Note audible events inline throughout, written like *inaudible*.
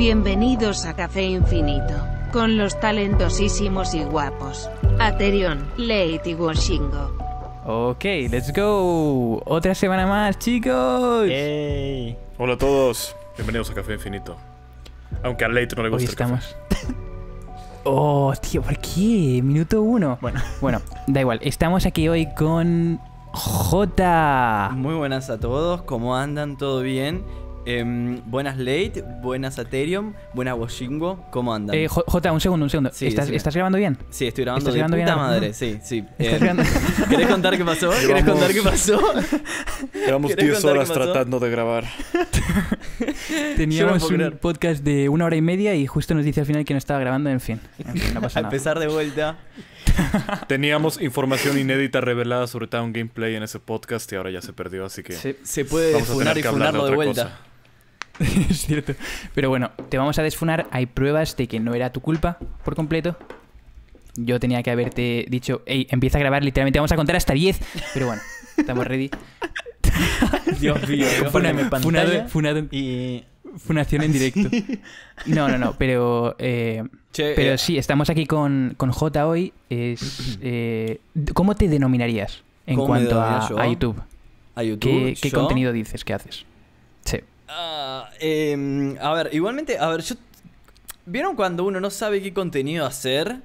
Bienvenidos a Café Infinito, con los talentosísimos y guapos, Aterion, Late y Washingo. Ok, let's go. Otra semana más, chicos. Hola a todos, bienvenidos a Café Infinito. Aunque a Late no le gusta. Hoy estamos. Oh, tío, ¿por qué? Minuto uno. Bueno, bueno, da igual. Estamos aquí hoy con J. Muy buenas a todos, ¿cómo andan? ¿Todo bien? Em, buenas Late, buenas ethereum buenas Washingo, ¿cómo andan? Eh, J, un segundo, un segundo. ¿Estás, grabando bien? Sí, estoy grabando, de puta madre, sí, sí. Eh, *laughs* ¿Quieres contar qué pasó? Llevamos, *laughs* contar qué pasó? *laughs* Llevamos 10 horas tratando de grabar. Teníamos un podcast de una hora y media y justo nos dice al final que no estaba grabando, en fin. Empezar de vuelta. Teníamos información inédita revelada sobre Town Gameplay en ese podcast y ahora ya se perdió, así que... Se, puede fundar y fundarlo de, vuelta. *laughs* es cierto. Pero bueno, te vamos a desfunar. Hay pruebas de que no era tu culpa por completo. Yo tenía que haberte dicho, hey, empieza a grabar, literalmente vamos a contar hasta 10. Pero bueno, estamos ready. *laughs* Dios mío, funado, funado, Funación en directo. *laughs* No, no, no, pero. Eh, pero eh, sí, estamos aquí con, con J hoy. Es, *clears throat* eh, ¿Cómo te denominarías en cuanto a, YouTube? ¿Qué, ¿Qué, contenido dices ¿Qué haces? Ah, em, a ver, igualmente, a ver, yo... ¿Vieron cuando uno no sabe qué contenido hacer?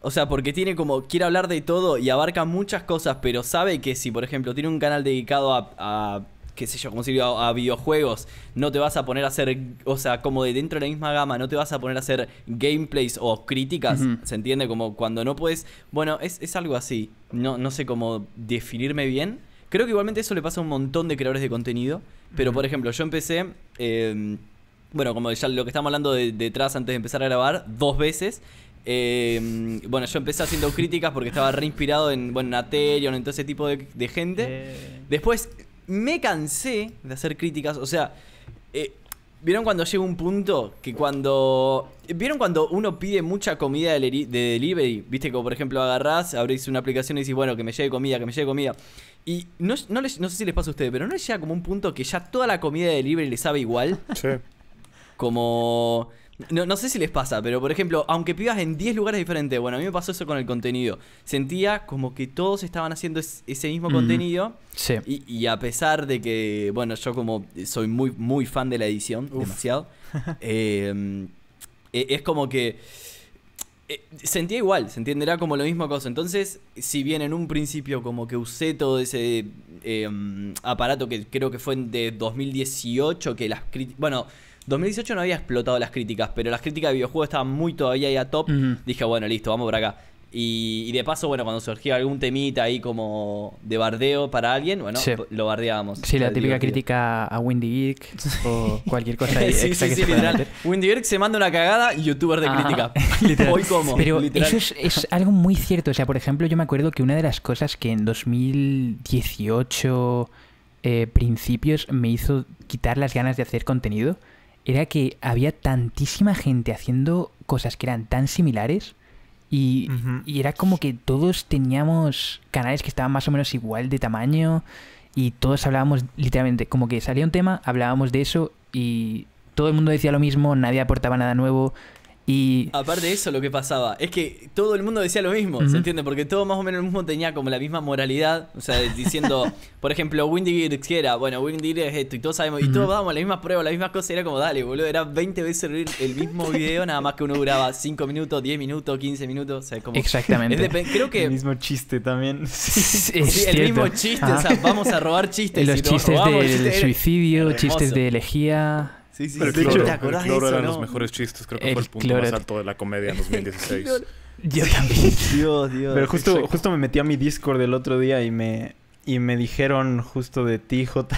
O sea, porque tiene como, quiere hablar de todo y abarca muchas cosas, pero sabe que si, por ejemplo, tiene un canal dedicado a, a qué sé yo, como si a, videojuegos, no te vas a poner a hacer, o sea, como de dentro de la misma gama, no te vas a poner a hacer gameplays o críticas, ¿se entiende? Como cuando no puedes, bueno, es, algo así, no, no sé cómo definirme bien. Creo que igualmente eso le pasa a un montón de creadores de contenido pero, por ejemplo, yo empecé, em, bueno, como ya lo que estamos hablando detrás antes de empezar a grabar, dos veces. Em, bueno, yo empecé haciendo críticas porque estaba reinspirado en, bueno, en Aterion, en todo ese tipo de, gente. Eh. Después me cansé de hacer críticas, o sea, eh, ¿Vieron cuando llega un punto que cuando... ¿Vieron cuando uno pide mucha comida de, delivery? Viste como por ejemplo agarrás, abrís una aplicación y dices, bueno, que me llegue comida, que me llegue comida. Y no, no sé si les pasa a ustedes, pero ¿no les llega como un punto que ya toda la comida de delivery les sabe igual? Sí. como... No, no, sé si les pasa, pero por ejemplo, aunque pibas en 10 lugares diferentes, bueno, a mí me pasó eso con el contenido. Sentía como que todos estaban haciendo ese mismo mm. contenido. Sí. Y, a pesar de que, bueno, yo como soy muy, muy fan de la edición, demasiado, *laughs* em, e, es como que... Eh, sentía igual, se entenderá como lo mismo cosa. Entonces, si bien en un principio como que usé todo ese em, aparato que creo que fue de 2018, que las críticas... Bueno, 2018 no había explotado las críticas, pero las críticas de videojuegos estaban muy todavía ahí a top. Dije, bueno, listo, vamos por acá. Y, de paso, bueno, cuando surgía algún temita ahí como de bardeo para alguien, bueno, lo bardeábamos. Sí, la típica crítica a Windy Geek o cualquier cosa ahí *laughs* sí, sí, sí, literal. Windy Geek se manda una cagada, youtuber de ah, crítica. Hoy *laughs* como. Pero eso es, es, algo muy cierto. O sea, por ejemplo, yo me acuerdo que una de las cosas que en 2018 eh, principios me hizo quitar las ganas de hacer contenido era que había tantísima gente haciendo cosas que eran tan similares y, era como que todos teníamos canales que estaban más o menos igual de tamaño y todos hablábamos literalmente, como que salía un tema, hablábamos de eso y todo el mundo decía lo mismo, nadie aportaba nada nuevo, Aparte de eso, lo que pasaba es que todo el mundo decía lo mismo, ¿se entiende? Porque todo más o menos el mismo tenía como la misma moralidad, o sea, diciendo, *laughs* por ejemplo, Windy Gears, era, bueno, Windy es esto, y todos sabemos, y todos dábamos la misma prueba, la misma cosa, era como, dale, boludo, era 20 veces el mismo *laughs* video, nada más que uno duraba 5 minutos, 10 minutos, 15 minutos, o sea, como... Exactamente. creo que... El mismo chiste también. *laughs* el mismo chiste, o sea, vamos a robar chistes. Los chistes del suicidio, chistes de elegía... Sí, sí, Pero el ¿Te acordás el eran los mejores chistes. Creo que fue el punto más alto de la comedia en 2016. *laughs* Yo también. *laughs* Dios, Dios. Pero justo, justo me metí a mi Discord el otro día y me, y me dijeron justo de ti, J.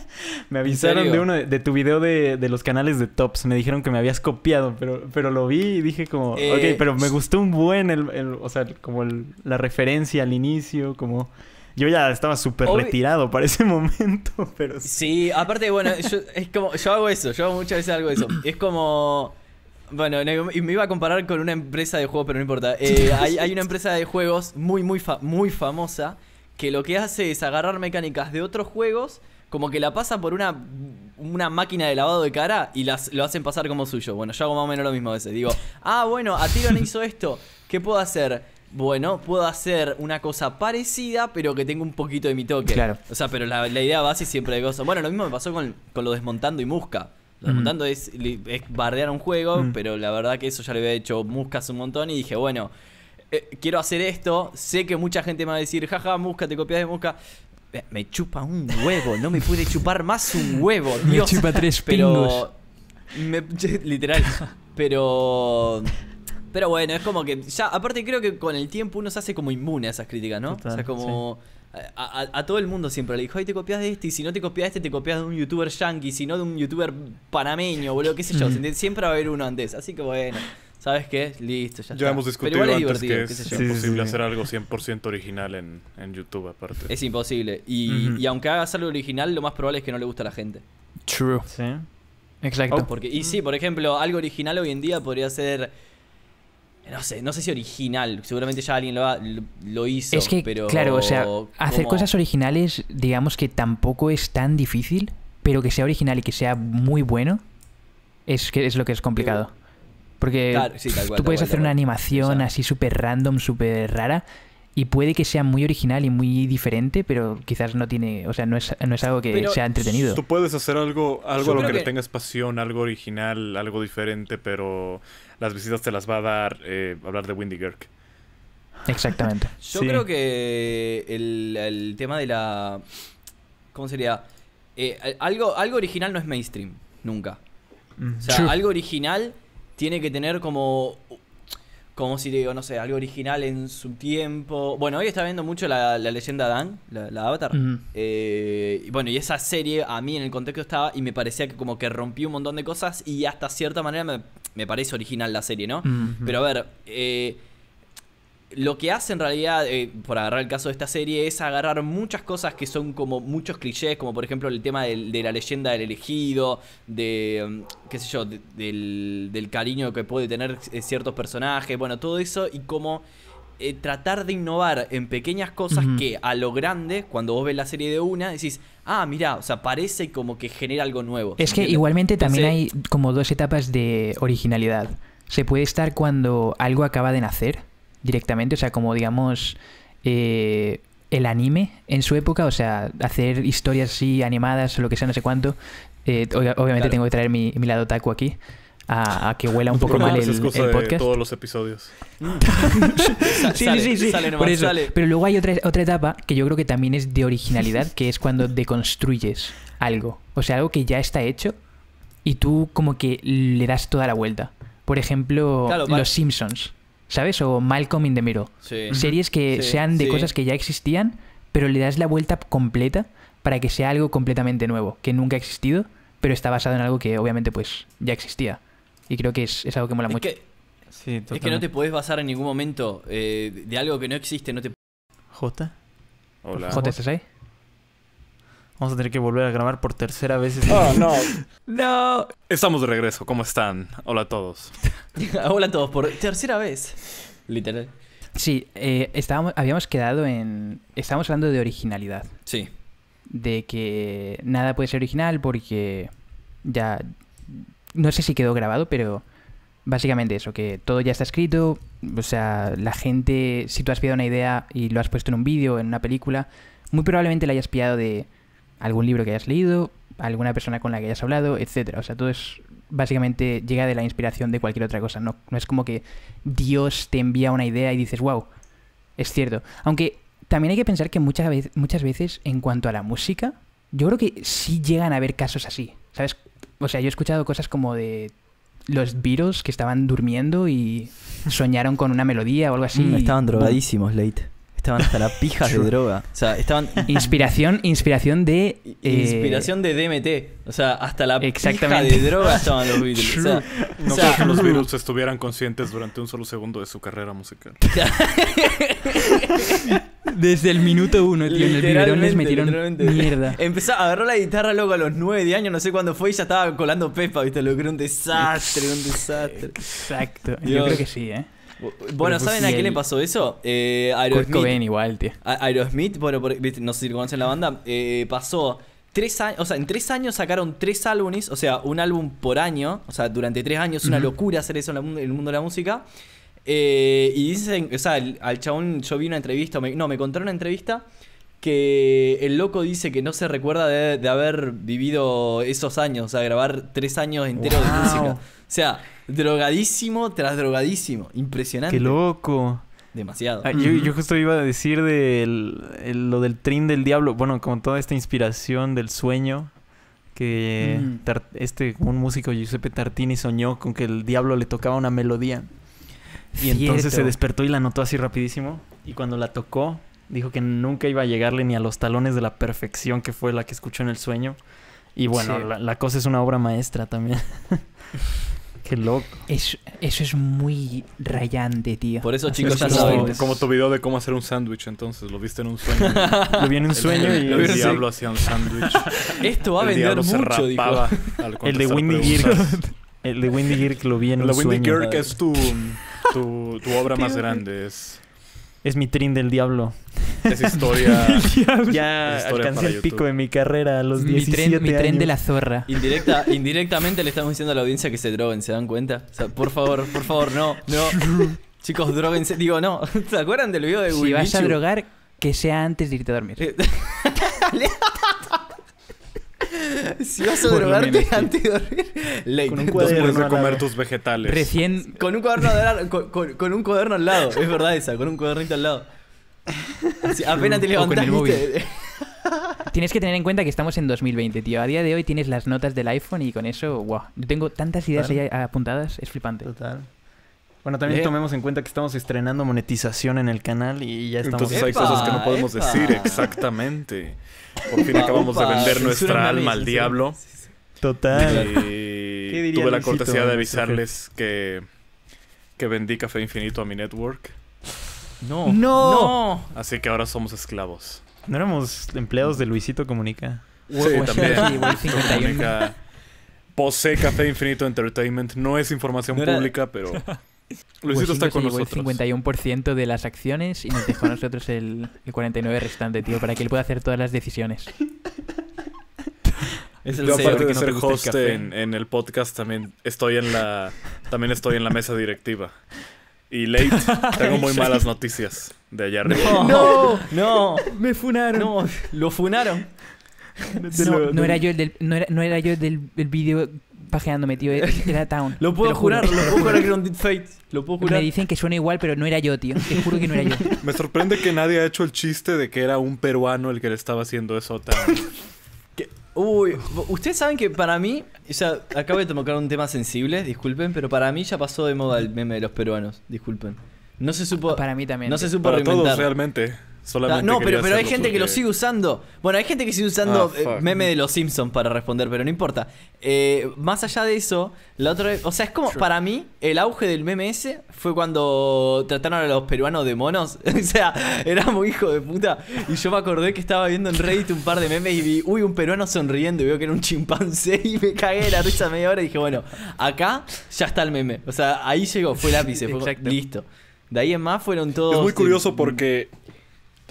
*laughs* me avisaron de uno de, tu video de, de, los canales de Tops. Me dijeron que me habías copiado, pero, pero lo vi y dije como, eh, ok, pero me gustó un buen, el, el, o sea, como la referencia al inicio, como... Yo ya estaba súper retirado para ese *laughs* momento, pero sí. aparte, bueno, yo, es como, yo hago eso, yo muchas veces hago eso. *clears throat* Es como... Bueno, me iba a comparar con una empresa de juegos, pero no importa. Eh, *laughs* hay, una empresa de juegos muy, muy, muy famosa que lo que hace es agarrar mecánicas de otros juegos, como que la pasa por una, una máquina de lavado de cara y las, lo hacen pasar como suyo. Bueno, yo hago más o menos lo mismo a veces. Digo, *laughs* ah, bueno, a Atiron hizo esto, ¿qué puedo hacer? bueno, puedo hacer una cosa parecida, pero que tenga un poquito de mi toque. Claro. O sea, pero la, idea base siempre de cosas Bueno, lo mismo me pasó con, lo desmontando y musca. Lo mm. desmontando es, bardear un juego, mm. pero la verdad que eso ya lo había hecho musca un montón y dije, bueno, eh, quiero hacer esto. Sé que mucha gente me va a decir, jaja, musca, te copias de musca. Me chupa un huevo, no me puede chupar más un huevo, Me chupa tres pero, pingos. *laughs* literal. Pero. Pero bueno, es como que ya, aparte creo que con el tiempo uno se hace como inmune a esas críticas, ¿no? o sea, como... Eh, a, todo el mundo siempre le dijo, ay, te copias de este, y si no te copias de este, te copias de un youtuber yankee, si no de un youtuber panameño, boludo, qué sé yo. Mm. Siempre va a haber uno antes, así que bueno. ¿Sabes qué? Listo, ya, ya hemos discutido Pero igual antes es que es, imposible hacer algo 100% original en, YouTube, aparte. Es imposible. Y, aunque hagas algo original, lo más probable es que no le guste a la gente. True. Sí. Exacto. porque, y sí, por ejemplo, algo original hoy en día podría ser no sé, no sé si original, seguramente ya alguien lo, hizo. Es que, pero, claro, o sea, hacer cosas originales, digamos que tampoco es tan difícil, pero que sea original y que sea muy bueno, es, que es lo que es complicado. Porque tú puedes hacer una animación así súper random, súper rara, y puede que sea muy original y muy diferente, pero quizás no tiene, o sea, no es, algo que sea entretenido. Tú puedes hacer algo, algo a lo que, le tengas pasión, algo original, algo diferente, pero las visitas te las va a dar eh, hablar de Windy Girk. Exactamente. *laughs* Yo creo que el, tema de la. ¿Cómo sería? Eh, algo, algo original no es mainstream, nunca. O sea, algo original tiene que tener como como si digo, no sé, algo original en su tiempo. Bueno, hoy está viendo mucho la, la leyenda Dan, la, la Avatar. Eh, bueno, y esa serie a mí en el contexto estaba y me parecía que como que rompió un montón de cosas y hasta cierta manera me, parece original la serie, ¿no? Pero a ver, eh, lo que hace en realidad, eh, por agarrar el caso de esta serie, es agarrar muchas cosas que son como muchos clichés, como por ejemplo el tema de la leyenda del elegido, de, mm, qué sé yo, del, del, cariño que puede tener eh, ciertos personajes, bueno, todo eso y como eh, tratar de innovar en pequeñas cosas que a lo grande, cuando vos ves la serie de una, decís, ah, mira, o sea, parece como que genera algo nuevo. Es que igualmente también hay como dos etapas de originalidad. Se puede estar cuando algo acaba de nacer directamente, o sea, como digamos eh, el anime en su época, o sea, hacer historias así animadas o lo que sea, no sé cuánto. Eh, obviamente tengo que traer mi, mi lado taco aquí. A, que huela un poco mal el, el podcast. todos los episodios. Mm. *laughs* sí, sí, sí, Pero luego hay otra, otra etapa que yo creo que también es de originalidad, *laughs* que es cuando deconstruyes algo. O sea, algo que ya está hecho y tú como que le das toda la vuelta. Por ejemplo, Los Simpsons. ¿sabes? O Malcolm in the Mirror. Series que sean de cosas que ya existían, pero le das la vuelta completa para que sea algo completamente nuevo, que nunca ha existido, pero está basado en algo que obviamente pues ya existía. Y creo que es, algo que mola mucho. es que no te puedes basar en ningún momento eh, de algo que no existe, no ¿J? ¿J estás ahí? Vamos a tener que volver a grabar por tercera vez. oh, no. *laughs* no. Estamos de regreso. ¿Cómo están? Hola a todos. *laughs* Hola a todos por tercera vez. Literal. Sí, eh, estábamos, habíamos quedado en... Estábamos hablando de originalidad. Sí. De que nada puede ser original porque ya... No sé si quedó grabado, pero básicamente eso, que todo ya está escrito. O sea, la gente, si tú has pillado una idea y lo has puesto en un vídeo, en una película, muy probablemente la hayas pillado de algún libro que hayas leído, alguna persona con la que hayas hablado, etcétera. O sea, todo es básicamente llega de la inspiración de cualquier otra cosa. No, es como que Dios te envía una idea y dices, wow, es cierto. Aunque también hay que pensar que muchas, veces, muchas veces en cuanto a la música, yo creo que sí llegan a haber casos así. ¿Sabes? O sea, yo he escuchado cosas como de los virus que estaban durmiendo y soñaron con una melodía o algo así. Mm, estaban drogadísimos, late. Estaban hasta la pija de droga. O sea, estaban. *laughs* Inspiración, inspiración de. Eh, inspiración de DMT. O sea, hasta la pija de droga *laughs* estaban los Beatles. no creo que los *laughs* Beatles estuvieran conscientes durante un solo segundo de su carrera musical. Desde el minuto uno, tío. En el biberón metieron mierda. Empezó, agarró la guitarra luego a los de años, no sé cuándo fue, y ya estaba colando Pepa, ¿viste? Lo que un desastre, un desastre. Exacto. Yo creo que sí, ¿eh? Bueno, ¿saben a qué le pasó eso? Eh, Aerosmith. Aerosmith, bueno, no sé si conocen la banda, eh, pasó tres años, o sea, en tres años sacaron tres álbumes, o sea, un álbum por año, o sea, durante tres años, una locura hacer eso en, el mundo de la música. Eh, y dicen, o sea, al, chabón, yo vi una entrevista, no, me contaron una entrevista que el loco dice que no se recuerda de, haber vivido esos años, o sea, grabar tres años enteros de música. O sea, drogadísimo tras drogadísimo. Impresionante. Qué loco. Demasiado. Ah, yo, yo, justo iba a decir de lo del trin del diablo. Bueno, como toda esta inspiración del sueño que mm. este un músico Giuseppe Tartini soñó con que el diablo le tocaba una melodía. Y entonces se despertó y la notó así rapidísimo. Y cuando la tocó, dijo que nunca iba a llegarle ni a los talones de la perfección que fue la que escuchó en el sueño. Y bueno, la, la cosa es una obra maestra también. *laughs* loco. eso es muy rayante, tío. Por eso, chicos, ya Como tu video de cómo hacer un sándwich, entonces. Lo viste en un sueño. *laughs* lo vi en un sueño y el diablo hacía un sándwich. *laughs* Esto va a vender mucho, dijo. *laughs* El de Windy Gear. El de Windy Gear lo vi en un sueño. El de Windy Gear es tu, tu, tu obra más grande. Es... Es mi tren del diablo. Es historia. *laughs* ya alcancé el pico de mi carrera a los mi mi tren de la zorra. Indirecta, indirectamente le estamos diciendo a la audiencia que se droguen, ¿se dan cuenta? por favor, por favor, no, no. *laughs* Chicos, droguense. Digo, no. *laughs* ¿Se acuerdan del video de Wimichu? Si vas a drogar, que sea antes de irte a dormir. *laughs* Si vas a drogarte antes dormir, Con un comer tus vegetales. Recién. Con un cuaderno, al, un cuaderno al lado. Es verdad esa, con un cuadernito al lado. apenas te levantas. *laughs* Tienes que tener en cuenta que estamos en 2020, tío. A día de hoy tienes las notas del iPhone y con eso, wow. Yo tengo tantas ideas ahí apuntadas, es flipante. Total. Bueno, también tomemos en cuenta que estamos estrenando monetización en el canal y ya estamos... Entonces hay cosas que no podemos decir exactamente. Por fin acabamos de vender nuestra alma al diablo. Total. Y *laughs* tuve la cortesía de avisarles que, que vendí Café Infinito a mi network. No. no. Así que ahora somos esclavos. No éramos empleados de Luisito Comunica. Sí, también. posee Café Infinito Entertainment. No es información pública, pero *laughs* Luisito pues está con nosotros. El 51% de las acciones y nos dejó a nosotros el, 49% restante, tío, para que él pueda hacer todas las decisiones. *laughs* aparte de ser host en, el podcast también estoy en la también estoy en la mesa directiva. Y late, *laughs* tengo muy malas noticias de ayer. No, no, me funaron. No, lo funaron. No, era yo el del no era, era yo del video tío. Era Town. *laughs* lo puedo jurar, lo puedo jurar que era un Me dicen que suena igual, pero no era yo, tío. Te juro que no era yo. *laughs* Me sorprende que nadie ha hecho el chiste de que era un peruano el que le estaba haciendo eso *laughs* Uy, ustedes saben que para mí, o sea, acabo de tocar un tema sensible, disculpen, pero para mí ya pasó de moda el meme de los peruanos, disculpen. No se supo. Ah, para mí también. No se supo para todos realmente no, pero, pero hay gente que lo sigue usando. Bueno, hay gente que sigue usando ah, meme de los Simpsons para responder, pero no importa. Eh, más allá de eso, la otra vez, O sea, es como para mí, el auge del meme ese fue cuando trataron a los peruanos de monos. *laughs* o sea, era muy hijo de puta. Y yo me acordé que estaba viendo en Reddit un par de memes y vi, uy, un peruano sonriendo. Y veo que era un chimpancé *laughs* y me cagué de la risa media hora. Y dije, bueno, acá ya está el meme. O sea, ahí llegó, fue lápiz, fue listo. De ahí en más fueron todos. Es muy curioso porque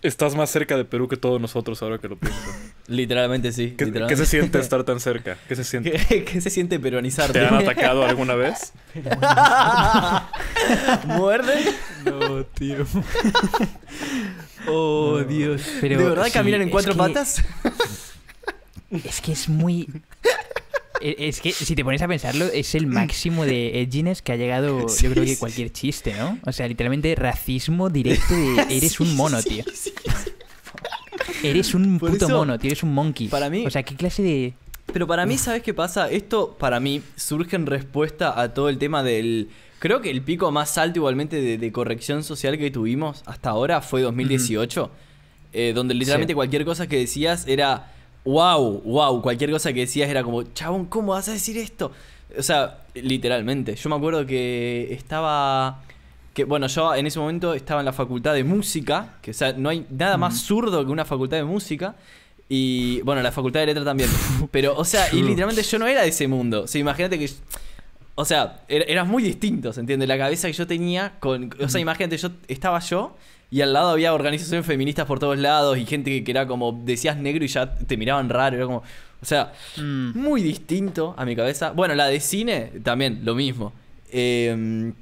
estás más cerca de Perú que todos nosotros ahora que lo pienso. *laughs* Literalmente sí. ¿Qué, se siente *laughs* estar tan cerca? ¿Qué se siente? ¿Qué, se siente peruanizarte? ¿Te han atacado alguna vez? *laughs* ¿Muerde? No, tío. Oh, Dios. ¿De verdad caminan en cuatro patas? Es que es muy... E, es que si te pones a pensarlo, es el máximo de edginess que ha llegado, yo creo que cualquier chiste, ¿no? O sea, literalmente racismo directo de *laughs* eres un mono, tío. Eres un puto mono, tío, eres un monkey. Para mí. O sea, ¿qué clase de.? Pero para mí, ¿sabes qué pasa? Esto, para mí, surge en respuesta a todo el tema del. Creo que el pico más alto, igualmente, de, corrección social que tuvimos hasta ahora fue 2018. Eh, donde literalmente cualquier cosa que decías era wow, wow, cualquier cosa que decías era como, chabón, ¿cómo vas a decir esto? O sea, literalmente. Yo me acuerdo que estaba. Que, bueno, yo en ese momento estaba en la facultad de música, que o sea, no hay nada más zurdo que una facultad de música. Y bueno, la facultad de letra también. Pero, o sea, y literalmente yo no era de ese mundo. O sea, imagínate que. O sea, eras muy ¿se entiende? La cabeza que yo tenía con. O sea, imagínate, yo estaba yo y al lado había organizaciones feministas por todos lados y gente que era como, decías negro y ya te miraban raro, era como... O sea, mm. muy distinto a mi cabeza. Bueno, la de cine también, lo mismo. Em,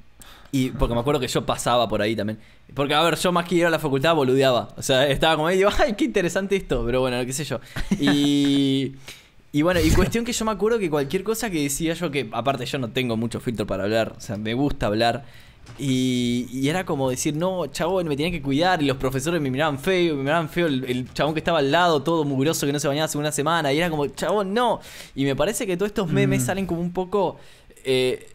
y porque me acuerdo que yo pasaba por ahí también. Porque, a ver, yo más que ir a la facultad boludeaba. O sea, estaba como medio, ay, qué interesante esto. Pero bueno, qué sé yo. Y... *laughs* Y bueno, y cuestión que yo me acuerdo que cualquier cosa que decía yo, que aparte yo no tengo mucho filtro para hablar, o sea, me gusta hablar, y, era como decir, no, chabón, me tenía que cuidar. Y los profesores me miraban feo, me miraban feo. El, chabón que estaba al lado, todo mugroso, que no se bañaba hace una semana. Y era como, chabón, no. Y me parece que todos estos memes mm. salen como un poco. Eh,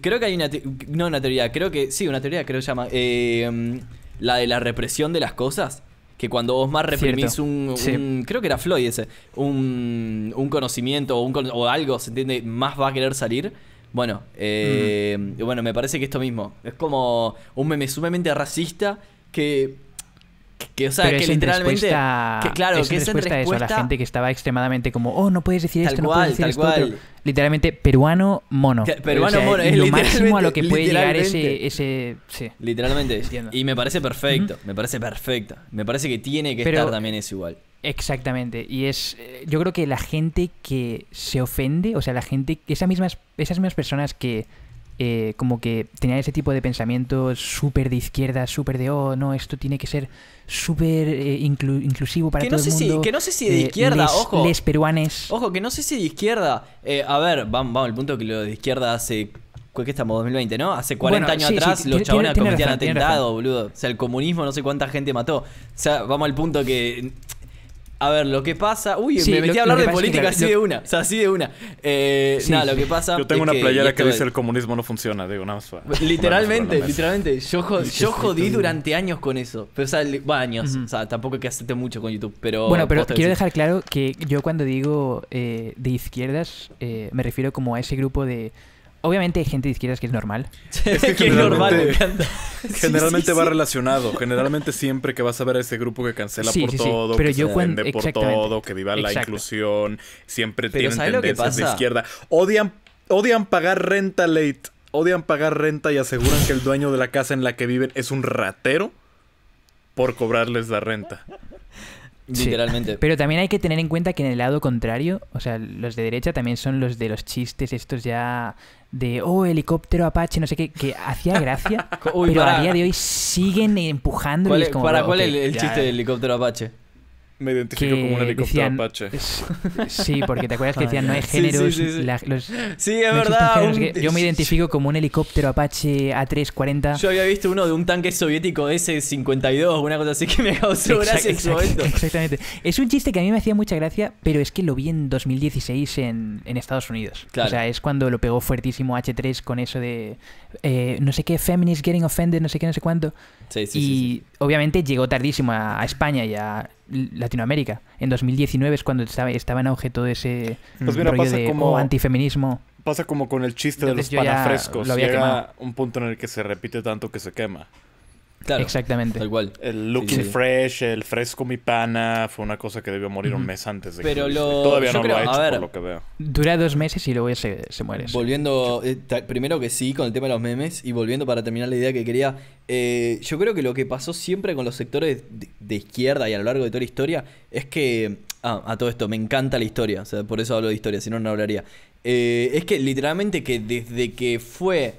creo que hay una. No, una teoría, creo que. Sí, una teoría, creo que llama. Eh, la de la represión de las cosas que cuando vos más reprimís un, Creo que era Floyd ese. Un, conocimiento o, o algo, ¿se entiende? Más va a querer salir. Bueno, eh, bueno, me parece que esto mismo. Es como un meme sumamente racista que. o sea, que literalmente. claro, respuesta a eso, a la gente que estaba extremadamente como, oh, no puedes decir esto, no puedes decir esto. Literalmente, peruano mono. peruano mono, es lo máximo a lo que puede llegar ese. ese sí. Literalmente. y me parece perfecto, me parece perfecto Me parece que tiene que estar también eso igual. Exactamente, y es eh, yo creo que la gente que se ofende, o sea, la gente, esas mismas, esas mismas personas que eh, como que tenían ese tipo de pensamiento súper de izquierda, súper de, oh, no, esto tiene que ser súper eh, inclusivo para que no que no sé si de izquierda, ojo. Les peruanes. Ojo, que no sé si de izquierda. a ver, vamos, vamos, el punto que lo de izquierda hace que estamos? 2020, ¿no? Hace 40 años atrás los chabones cometían atentado, boludo. O sea, el comunismo no sé cuánta gente mató. O sea, vamos al punto que a ver, lo que pasa. Uy, me metí a hablar de política así de una. O sea, así de una. Eh, lo que pasa. Yo tengo una playera que, dice el comunismo no funciona, digo, nada más. Literalmente, literalmente. Yo, jodí durante años con eso. Pero, o sea, años. O sea, tampoco que acepté mucho con YouTube. Pero. Bueno, pero quiero dejar claro que yo cuando digo eh, de izquierdas, eh, me refiero como a ese grupo de Obviamente hay gente de izquierdas que es normal. *laughs* que normal, Generalmente *laughs* va relacionado. Generalmente siempre que vas a ver a ese grupo que cancela por todo, que yo por todo, que viva la inclusión, siempre tienen tendencias de izquierda. Odian, odian pagar renta late. Odian pagar renta y aseguran que el dueño de la casa en la que viven es un ratero por cobrarles la renta. Literalmente. Pero también hay que tener en cuenta que en el lado contrario, o sea, los de derecha también son los de los chistes estos ya de, oh, helicóptero Apache, no sé qué, que hacía gracia, *laughs* pero a día de hoy siguen empujando. ¿Para cuál es el, el chiste del helicóptero Apache? Me identifico como un helicóptero Apache. *laughs* Sí, porque te acuerdas que decían no hay géneros. Sí, los, es verdad. yo me identifico como un helicóptero Apache A340. Yo había visto uno de un tanque soviético S-52, una cosa así que me causó gracia en su momento. Exactamente. Es un chiste que a mí me hacía mucha gracia, pero es que lo vi en 2016 en, en Estados Unidos. Claro. O sea, es cuando lo pegó fuertísimo H3 con eso de eh, no sé qué, feminist getting offended, no sé qué, no sé cuánto y obviamente llegó tardísimo a, España y a Latinoamérica. En 2019 es cuando estaba, estaba en auge todo ese pues como, oh, antifeminismo. Pasa como con el chiste de los panafrescos. Llega un punto en el que se repite tanto que se quema. Claro, Exactamente. Tal El looking fresh, el fresco mi pana, fue una cosa que debió morir un mes antes. De Pero que Todavía no lo ha hecho, por lo que veo. Dura dos meses y luego se, se muere. Volviendo, eh, primero que sí, con el tema de los memes, y volviendo para terminar la idea que quería. Eh, yo creo que lo que pasó siempre con los sectores de, izquierda y a lo largo de toda la historia es que. Ah, a todo esto, me encanta la historia, por eso hablo de historia, si no, no hablaría. Eh, es que literalmente que desde que fue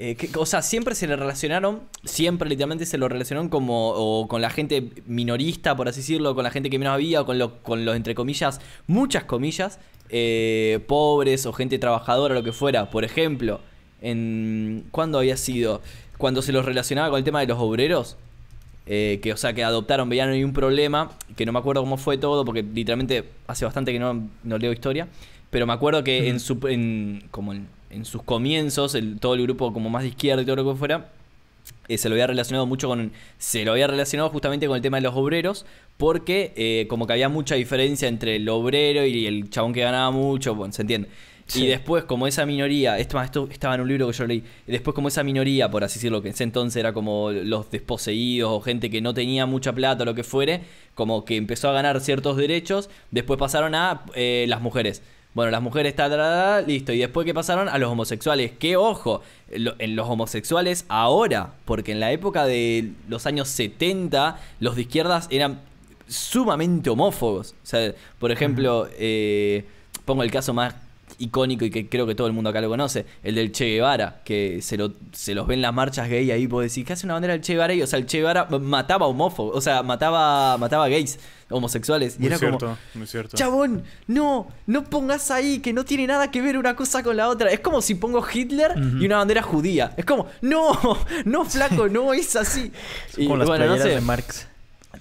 eh, que, o sea, siempre se le relacionaron, siempre literalmente se lo relacionaron como o con la gente minorista, por así decirlo, con la gente que menos había, o con, lo, con los, entre comillas, muchas comillas, eh, pobres o gente trabajadora, lo que fuera. Por ejemplo, en ¿cuándo había sido? Cuando se los relacionaba con el tema de los obreros, eh, que o sea que adoptaron, veían y un problema, que no me acuerdo cómo fue todo, porque literalmente hace bastante que no, leo historia, pero me acuerdo que en, su, en como en en sus comienzos, el, todo el grupo como más de izquierda y todo lo que fuera, eh, se lo había relacionado mucho con. Se lo había relacionado justamente con el tema de los obreros, porque eh, como que había mucha diferencia entre el obrero y el chabón que ganaba mucho, se entiende. Y después, como esa minoría, esto, esto estaba en un libro que yo leí, después como esa minoría, por así decirlo, que en ese entonces era como los desposeídos o gente que no tenía mucha plata o lo que fuere, como que empezó a ganar ciertos derechos, después pasaron a eh, las mujeres. Bueno, las mujeres, ta, listo. Y después que pasaron a los homosexuales. qué ojo, en los homosexuales ahora, porque en la época de los años 70, los de izquierdas eran sumamente homófobos. O sea, por ejemplo, eh, pongo el caso más icónico y que creo que todo el mundo acá lo conoce, el del Che Guevara, que se, lo, se los ven las marchas gay ahí, vos decir ¿qué hace una bandera del Che Guevara? Y, o sea, el Che Guevara mataba homófobos, o sea, mataba, mataba gays, homosexuales. Y era como, chabón, no, no pongas ahí, que no tiene nada que ver una cosa con la otra. Es como si pongo Hitler y una bandera judía. Es como, no, *laughs* no, flaco, no es así. y, las de Marx.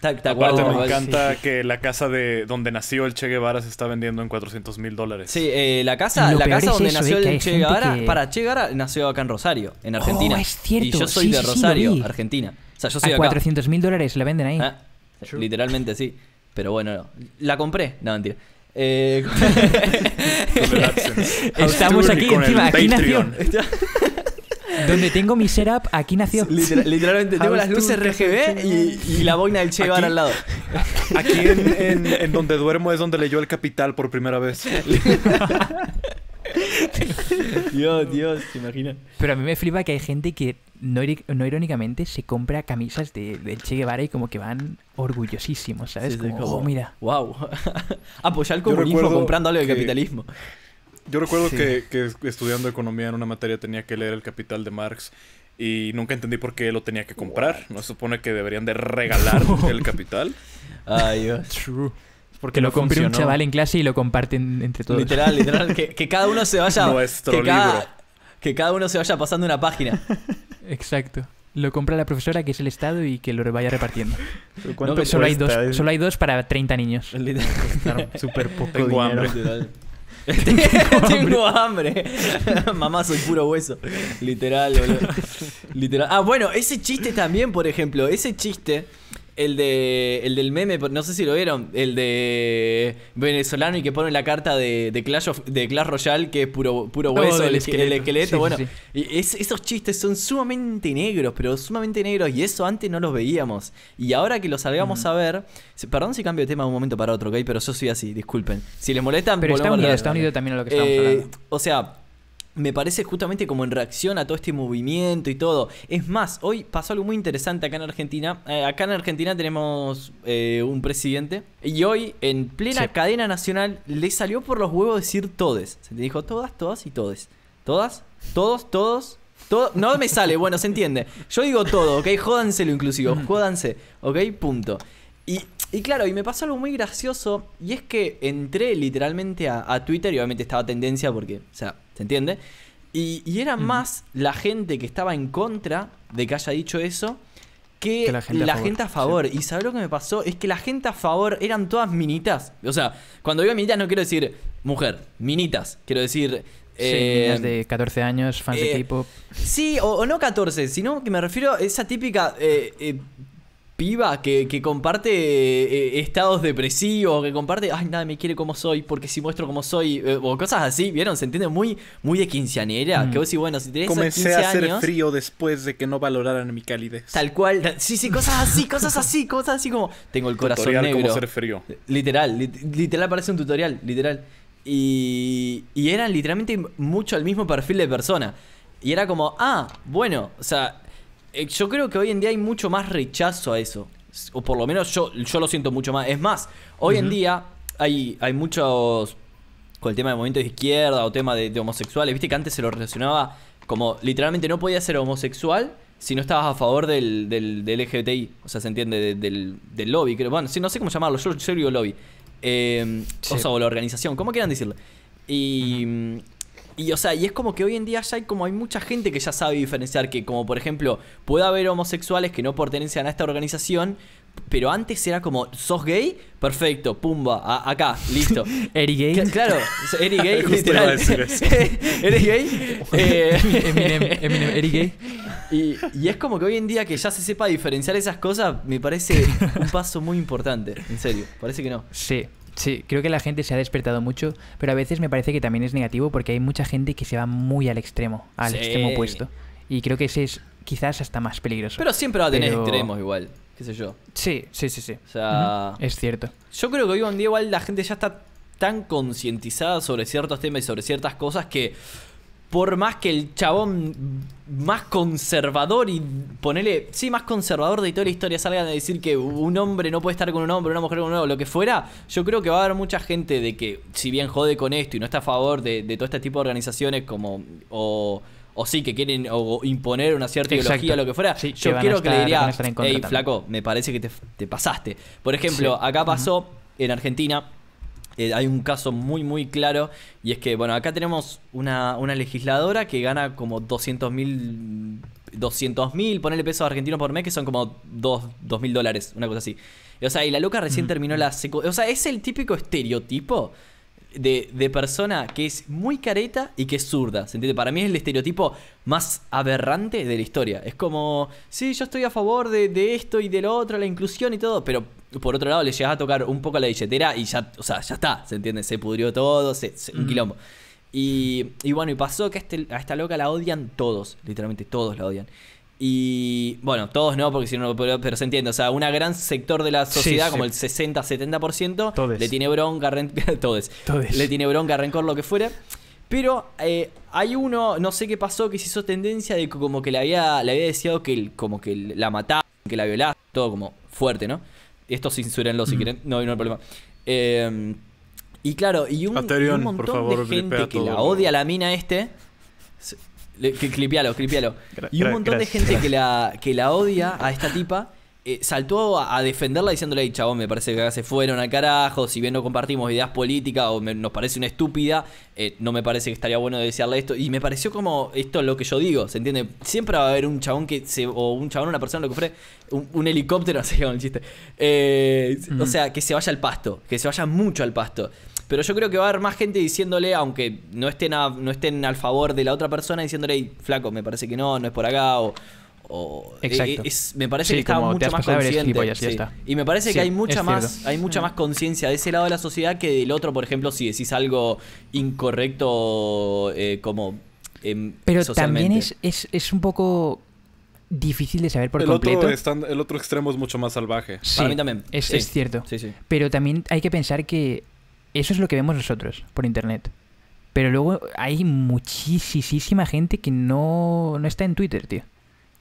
Está, Aparte, me encanta que la casa de donde nació el Che Guevara se está vendiendo en 400 mil dólares. Sí, eh, la casa, la casa donde nació eh, el Che Guevara. Para Che Guevara nació acá en Rosario, en oh, Argentina. Oh, es cierto. Y yo soy de Rosario, Argentina. O sea, yo soy A acá. 400 mil dólares la venden ahí. Ah, literalmente sí. Pero bueno, la compré. No, mentira. Eh, *laughs* *laughs* Estamos aquí encima. Aquí nació. *laughs* donde tengo mi setup, aquí nació. *laughs* literalmente tengo las luces RGB y, la boina del Che Guevara al lado. *laughs* Aquí en, donde duermo es donde leyó El Capital por primera vez. *laughs* Dios, Dios, se imaginan. Pero a mí me flipa que hay gente que no, irónicamente se compra camisas del Che Guevara y como que van orgullosísimos, ¿sabes? como, oh, mira. Wow. Apoyar ah, pues el comunismo comprándole el capitalismo. Yo recuerdo que, estudiando economía en una materia tenía que leer El Capital de Marx y nunca entendí por qué lo tenía que comprar. No se supone que deberían de regalar *laughs* El Capital. Ay, True. Porque lo compró un chaval en clase y lo comparten entre todos. Literal, literal. Que, cada uno se vaya. que Cada, que cada uno se vaya pasando una página. *laughs* Exacto. Lo compra la profesora, que es el Estado, y que lo vaya repartiendo. solo, hay dos, solo hay dos para 30 niños. Literal. Súper Tengo *laughs* tengo, hambre. *laughs* Mamá, soy puro hueso. Literal, boludo. Literal. Ah, bueno, ese chiste también, por ejemplo. Ese chiste el de. El del meme, no sé si lo vieron. El de. Venezolano y que pone la carta de, Clash, Royale, que es puro, puro oh, hueso, el, esqueleto. bueno, esos chistes son sumamente negros, pero sumamente negros. Y eso antes no los veíamos. Y ahora que los salgamos a ver. Perdón si cambio de tema de un momento para otro, ¿ok? Pero yo soy así, disculpen. Si les molestan, pero está unido, está unido también a lo que estamos eh, hablando. O sea me parece justamente como en reacción a todo este movimiento y todo. Es más, hoy pasó algo muy interesante acá en Argentina. Eh, acá en Argentina tenemos eh, un presidente y hoy en plena cadena nacional le salió por los huevos decir todes. Se le dijo todas, todas y todes. Todas, todos, todos, todo, no me sale, bueno, se entiende. Yo digo todo, ¿ok? lo inclusivo. Mm. jódanse, ¿ok? Punto. Y, claro, y me pasó algo muy gracioso, y es que entré literalmente a, a Twitter, y obviamente estaba tendencia porque, o sea, ¿Se entiende? Y, era más la gente que estaba en contra de que haya dicho eso que, la, gente, a favor. Y ¿sabes lo que me pasó es que la gente a favor eran todas minitas. O sea, cuando digo minitas no quiero decir mujer, minitas. Quiero decir. Eh, de 14 años, fans de eh, K-pop. Sí, o, no 14, sino que me refiero a esa típica eh, eh piba que, comparte eh, eh, estados depresivos, que comparte, ay, nada me quiere como soy, porque si muestro como soy, eh, o cosas así, ¿vieron? Se entiende muy, muy de quinceanera. Mm. Que vos decís, bueno, si tenés Comencé a hacer frío después de que no valoraran mi calidez. Tal cual, sí, sí, cosas así, cosas así, cosas así como, tengo el corazón negro. frío. Literal, literal parece un tutorial, literal. Y, y eran literalmente mucho el mismo perfil de persona. Y era como, ah, bueno, o sea, eh, yo creo que hoy en día hay mucho más rechazo a eso. O por lo menos yo, lo siento mucho más. Es más, hoy en día hay, hay muchos. Con el tema de movimiento de izquierda o tema de, homosexuales, viste que antes se lo relacionaba como literalmente no podía ser homosexual si no estabas a favor del, del, LGBTI. O sea, se entiende, del, lobby. Bueno, sí, no sé cómo llamarlo. Yo, yo digo lobby. O sea, o la organización. ¿Cómo quieran decirlo? Y, y o sea, y es como que hoy en día ya hay como hay mucha gente que ya sabe diferenciar que como por ejemplo puede haber homosexuales que no pertenecen a esta organización, pero antes era como, ¿sos gay? Perfecto, pumba, acá, listo. *laughs* ¿Eri gay? claro, Eri gay, *laughs* literal. *laughs* ¿Eri gay? Eh, Eminem, ¿Eri gay? Y, y, es como que hoy en día que ya se sepa diferenciar esas cosas, me parece un paso muy importante, en serio, parece que no. Sí. Sí, creo que la gente se ha despertado mucho, pero a veces me parece que también es negativo porque hay mucha gente que se va muy al extremo, al extremo opuesto. Y creo que ese es quizás hasta más peligroso. Pero siempre va a tener extremos igual, qué sé yo. Sí, sí, sí, sí. O sea, es cierto. Yo creo que hoy en día igual la gente ya está tan concientizada sobre ciertos temas y sobre ciertas cosas que por más que el chabón más conservador y ponele, sí, más conservador de toda la historia salga a decir que un hombre no puede estar con un hombre, una mujer con un hombre, lo que fuera, yo creo que va a haber mucha gente de que, si bien jode con esto y no está a favor de, todo este tipo de organizaciones como, o, o sí, que quieren o, imponer una cierta ideología, lo que fuera, yo quiero que le diría, hey, flaco, me parece que te, pasaste. Por ejemplo, acá pasó en Argentina, hay un caso muy, muy claro. Y es que, bueno, acá tenemos una, una legisladora que gana como 200 mil. 200 mil, ponerle pesos argentinos por mes, que son como 2 mil dólares, una cosa así. O sea, y la loca recién mm. terminó la O sea, es el típico estereotipo de, de, persona que es muy careta y que es zurda. entiende? Para mí es el estereotipo más aberrante de la historia. Es como, sí, yo estoy a favor de, esto y de lo otro, la inclusión y todo, pero por otro lado le llegas a tocar un poco la billetera y ya, o sea, ya está, ¿se entiende? Se pudrió todo, se, un mm. quilombo. Y, bueno, y pasó que este, a esta loca la odian todos, literalmente todos la odian. Y bueno, todos no, porque si no, pero, pero se entiende. O sea, un gran sector de la sociedad, como el 60-70%, le tiene bronca, ren... *laughs* le tiene bronca, rencor, lo que fuera. Pero eh, hay uno, no sé qué pasó, que se hizo tendencia de como que le había, había deseado que como que la mataba, que la violaba, todo como fuerte, ¿no? Esto censúrenlo si quieren, no, no hay problema. Eh, y claro, y un, montón de gente que la odia la mina este le, clipialo, clipialo. Y un montón de gente que la, que la odia a esta tipa. Eh, saltó a, defenderla diciéndole, chabón, me parece que se fueron al carajo, si bien no compartimos ideas políticas o nos parece una estúpida, eh, no me parece que estaría bueno desearle esto. Y me pareció como, esto lo que yo digo, ¿se entiende? Siempre va a haber un chabón que se, o un chabón, una persona, lo que ofrece, un, helicóptero, *laughs* así como el chiste. Eh, mm. O sea, que se vaya al pasto, que se vaya mucho al pasto. Pero yo creo que va a haber más gente diciéndole, aunque no estén, a, no estén al favor de la otra persona, diciéndole, flaco, me parece que no, no es por acá, o... E, e, Exacto. me parece que está mucho más consciente. Y me parece que hay mucha más, hay mucha más conciencia de ese lado de la sociedad que del otro, por ejemplo, si decís algo incorrecto eh, como... Em, Pero también es, un poco difícil de saber por el completo. Otro el otro extremo es mucho más salvaje. Para mí también. Es, cierto. Pero también hay que pensar que eso es lo que vemos nosotros por internet. Pero luego hay muchísima gente que no, no está en Twitter, tío.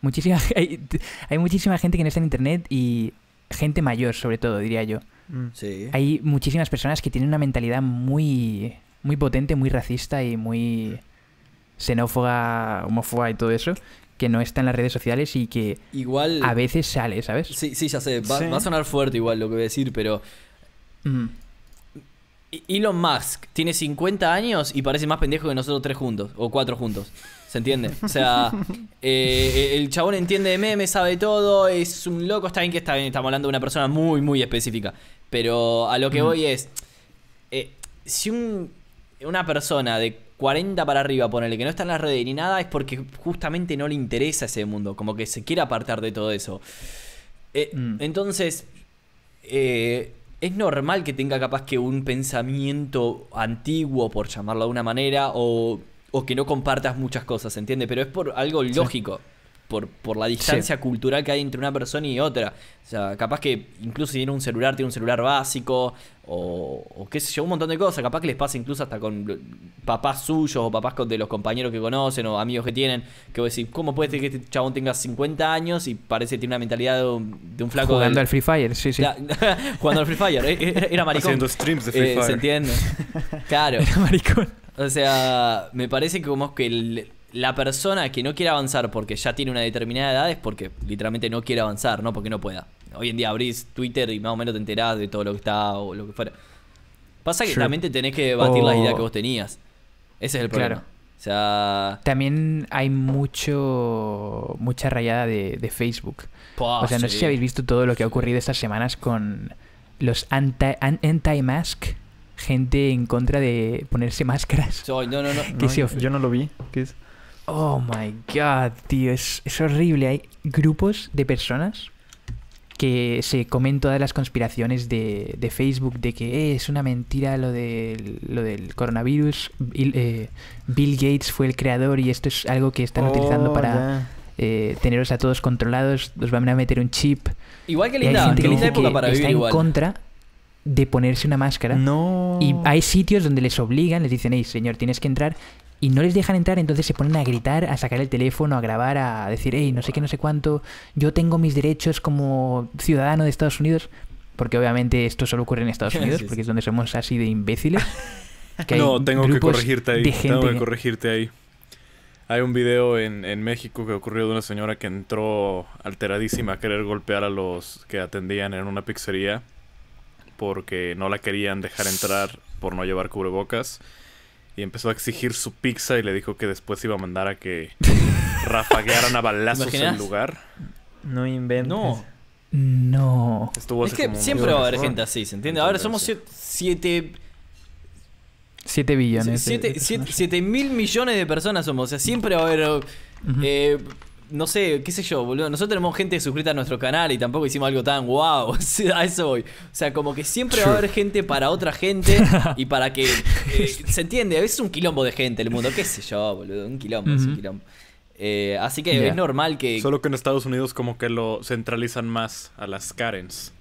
Muchísima, *laughs* hay, hay, muchísima gente que no está en internet y gente mayor, sobre todo, diría yo. Mm. Hay muchísimas personas que tienen una mentalidad muy, muy potente, muy racista y muy xenófoba, homófoba y todo eso, que no está en las redes sociales y que igual a veces sale, ¿sabes? Sí, sí, ya sé, va, a sonar fuerte igual lo que voy a decir, pero mm. Elon Musk tiene 50 años y parece más pendejo que nosotros tres juntos, o cuatro juntos. ¿Se entiende? O sea, *laughs* eh, eh, el chabón entiende de memes, sabe todo, es un loco, está bien que está bien, estamos hablando de una persona muy, muy específica. Pero a lo que voy es, eh, si un, una persona de 40 para arriba, ponele que no está en las redes ni nada, es porque justamente no le interesa ese mundo, como que se quiere apartar de todo eso. Mm. Entonces, eh, es normal que tenga capaz que un pensamiento antiguo, por llamarlo de una manera, o, o que no compartas muchas cosas, ¿entiendes? Pero es por algo lógico por, la distancia cultural que hay entre una persona y otra. O sea, capaz que incluso si tiene un celular, tiene un celular básico, o, qué sé yo, un montón de cosas. Capaz que les pasa incluso hasta con papás suyos o papás de los compañeros que conocen o amigos que tienen, que vos decís, ¿cómo puede ser que este chabón tenga 50 años y parece que tiene una mentalidad de un, flaco... Jugando al Free Fire, sí, sí. *laughs* jugando al Free Fire, e, e, era maricón. Haciendo streams de Free eh, Se entiende. *laughs* Claro. Era maricón. O sea, me parece que como que el, la persona que no quiere avanzar porque ya tiene una determinada edad es porque literalmente no quiere avanzar, no porque no pueda. Hoy en día abrís Twitter y más o menos te enterás de todo lo que está o lo que fuera. Pasa que también te tenés que batir la idea que vos tenías. Ese es el problema. También hay mucho mucha rayada de, Facebook. o sea, no sé si habéis visto todo lo que ha ocurrido estas semanas con los anti-mask, gente en contra de ponerse máscaras. yo no lo vi. ¿Qué es? Oh my god, tío, es, horrible. Hay grupos de personas que se comen todas las conspiraciones de, Facebook de que eh, es una mentira lo, de, lo del coronavirus. Bill, eh, Bill, Gates fue el creador y esto es algo que están utilizando oh, para. Eh, teneros a todos controlados, os van a meter un chip. Igual que linda, que Está en contra de ponerse una máscara. No. Y hay sitios donde les obligan, les dicen, señor, tienes que entrar y no les dejan entrar, entonces se ponen a gritar, a sacar el teléfono, a grabar, a decir, hey, no sé qué, no sé cuánto, yo tengo mis derechos como ciudadano de Estados Unidos, porque obviamente esto solo ocurre en Estados *laughs* Unidos, porque es donde somos así de imbéciles. *laughs* no, tengo que corregirte ahí, tengo que corregirte ahí. Hay un video en, en México que ocurrió de una señora que entró alteradísima a querer golpear a los que atendían en una pizzería porque no la querían dejar entrar por no llevar cubrebocas y empezó a exigir su pizza y le dijo que después iba a mandar a que *laughs* rafaguearan a balazos el lugar. No inventes. No. No. es que siempre va a haber gente así, ¿se entiende? Ahora somos siete, siete... 7 billones. 7 mil millones de personas somos. O sea, siempre va a haber no sé, qué sé yo, boludo. Nosotros tenemos gente suscrita a nuestro canal y tampoco hicimos algo tan wow. *laughs* a eso voy. O sea, como que siempre va a haber gente para otra gente *laughs* y para que. Eh, se entiende, a veces es un quilombo de gente el mundo, qué sé yo, boludo. Un quilombo, es un quilombo. Eh, así que es normal que. Solo que en Estados Unidos, como que lo centralizan más a las Karens.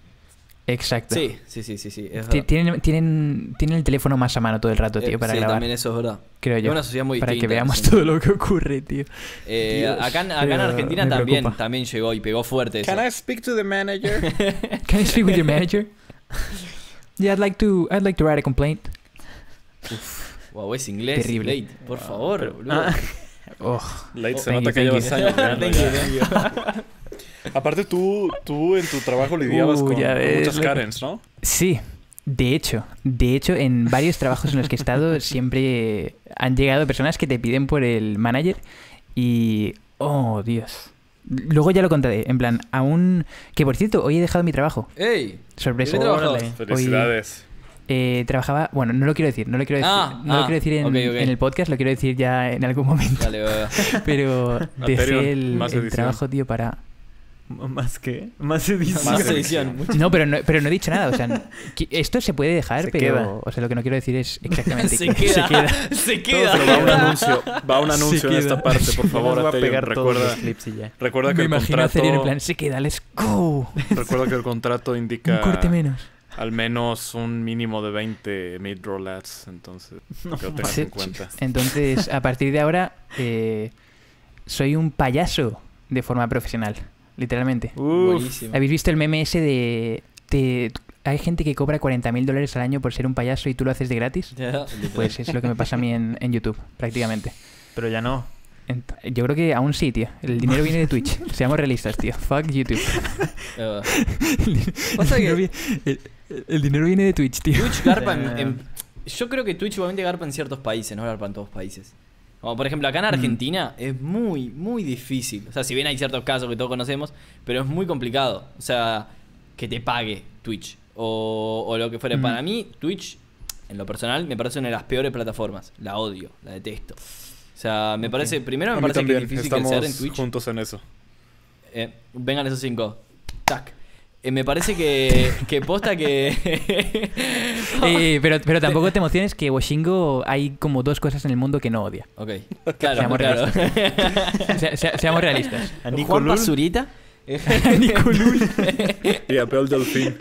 Exacto. Sí, sí, sí, sí. tienen, tienen, tienen el teléfono más a mano todo el rato, tío, eh, para sí, también eso es verdad. Creo yo. Es una sociedad muy Para que veamos todo lo que ocurre, tío. Eh, acá, acá en Argentina también, también llegó y pegó fuerte eso. Can I speak to the manager? *laughs* Can I speak with your manager? yeah, I'd like to, I'd like to write a complaint. Uf, wow, es inglés. Terrible. por favor, boludo. Ah. Oh. Late se nota que llevas años. *laughs* Aparte tú, tú en tu trabajo lidiabas uh, con, muchas Karens, ¿no? Sí, de hecho, de hecho, en varios trabajos en los que he estado *laughs* siempre han llegado personas que te piden por el manager y... Oh, Dios. Luego ya lo contaré, en plan, aún... Que por cierto, hoy he dejado mi trabajo. ¡Ey! Sorpresa. Felicidades. Eh, trabajaba... Bueno, no lo quiero decir, no lo quiero decir. Ah, no lo ah, quiero decir en, el podcast, lo quiero decir ya en algún momento. *laughs* Pero dejé el trabajo, tío, para... ¿Más qué? Más edición. No, pero no, pero no he dicho nada. O sea, *laughs* esto se puede dejar, pero. O sea, lo que no quiero decir es exactamente. se, queda, se queda. *laughs* Se queda. va un anuncio. Va un anuncio en esta parte, por *laughs* favor. Va a pegar recuerda, clips ya. Recuerda que Me el imagino contrato. en plan, se queda, let's go. Recuerda que el contrato indica. Al menos un mínimo de 20 mid-roll Entonces, Entonces, a partir de ahora, eh, soy un payaso de forma profesional literalmente. ¿Habéis visto el meme ese de... hay gente que cobra 40 mil dólares al año por ser un payaso y tú lo haces de gratis. Pues es lo que me pasa a mí en, YouTube, prácticamente. Pero ya no. Yo creo que aún sí, tío. El dinero viene de Twitch. *laughs* Seamos realistas, tío. Fuck YouTube. el, dinero viene, de Twitch, tío. Twitch garpa *laughs* en, yo creo que Twitch igualmente garpa en ciertos países, no garpa en todos países. Como por ejemplo acá en mm. Argentina es muy, muy difícil. O sea, si bien hay ciertos casos que todos conocemos, pero es muy complicado. O sea, que te pague Twitch o, o lo que fuera. Mm. Para mí, Twitch, en lo personal, me parece una de las peores plataformas. La odio, la detesto. O sea, me parece, primero me parece que difícil crecer en Twitch. juntos en eso. Eh, vengan esos cinco. Tac. Eh, me parece que, que posta que. *laughs* Eh, pero, pero tampoco te emociones que Washingo hay como dos cosas en el mundo que no odia. Ok. Claro, seamos realistas. seamos realistas. *laughs* ¿A Juan Nicolul. *laughs* y a Pearl Dolphin.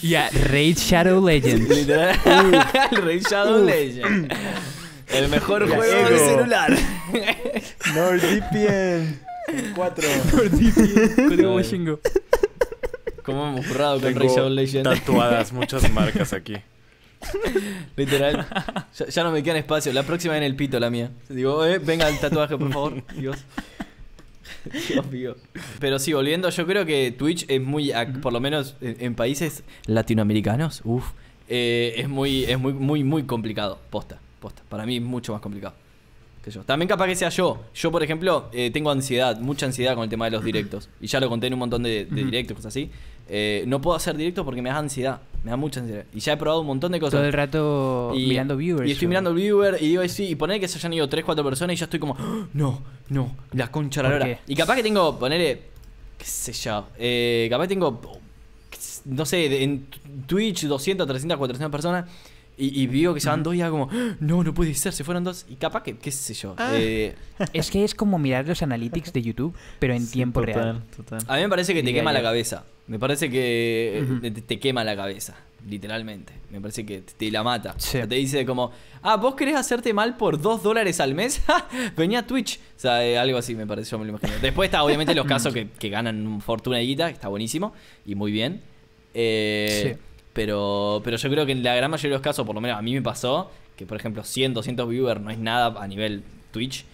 Y a Raid Shadow Legends. Literal. Raid Shadow Legends. El mejor juego de celular. NordVPN. 4. NordVPN. Código Washingo. ¿Cómo hemos con Legend? Tatuadas *laughs* muchas marcas aquí. Literal, ya, no me queda espacio. La próxima en el pito, la mía. Digo, eh, venga el tatuaje, por favor. *laughs* Dios. Dios mío. Pero sí, volviendo, yo creo que Twitch es muy, por lo menos en, países latinoamericanos, eh, es muy, es muy, muy, muy complicado. Posta, posta. Para mí es mucho más complicado. También capaz que sea yo. Yo, por ejemplo, eh, tengo ansiedad, mucha ansiedad con el tema de los directos. Y ya lo conté en un montón de, directos, cosas así. Eh, no puedo hacer directos porque me da ansiedad. Me da mucha ansiedad. Y ya he probado un montón de cosas. Todo el rato mirando viewers. Y estoy mirando el viewer y digo, sí, y poner que se hayan ido 3, 4 personas y ya estoy como, ah, no, no, la concha la Y capaz que tengo, ponerle, qué sé yo, eh, capaz que tengo, no sé, en Twitch 200, 300, 400 personas y, vio que se van dos y como, ah, no, no puede ser, se fueron dos. Y capaz que, qué sé yo. Ah. Eh, *laughs* es que es como mirar los analytics de YouTube, pero en tiempo real. A mí me parece que te quema la cabeza. Me parece que eh, te, quema la cabeza, literalmente. Me parece que te, la mata. te dice como, ah, vos querés hacerte mal por dos dólares al mes. *laughs* Ah, Venía a Twitch. O sea, eh, algo así me parece, yo me lo imagino. Después está obviamente los casos *laughs* que, ganan fortuna y guita, está buenísimo y muy bien. Eh, pero, pero yo creo que en la gran mayoría de los casos, por lo menos a mí me pasó, que por ejemplo 100, 200 viewers no es nada a nivel Twitch.